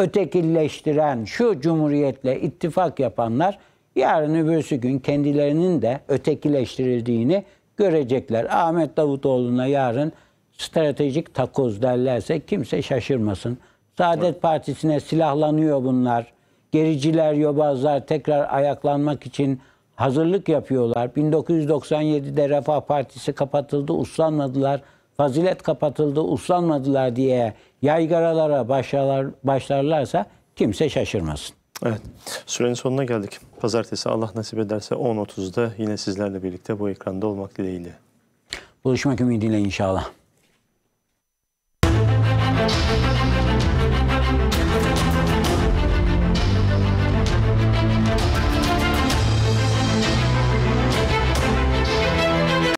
ötekileştiren, şu cumhuriyetle ittifak yapanlar yarın öbürsü gün kendilerinin de ötekileştirildiğini görecekler. Ahmet Davutoğlu'na yarın stratejik takoz derlerse kimse şaşırmasın. Saadet Partisi'ne silahlanıyor bunlar. Gericiler, yobazlar tekrar ayaklanmak için hazırlık yapıyorlar. 1997'de Refah Partisi kapatıldı, uslanmadılar. Fazilet kapatıldı, uslanmadılar diye yaygaralara başlar, başlarlarsa kimse şaşırmasın. Evet. Sürenin sonuna geldik. Pazartesi Allah nasip ederse 10.30'da yine sizlerle birlikte bu ekranda olmak dileğiyle. Buluşmak ümidiyle inşallah.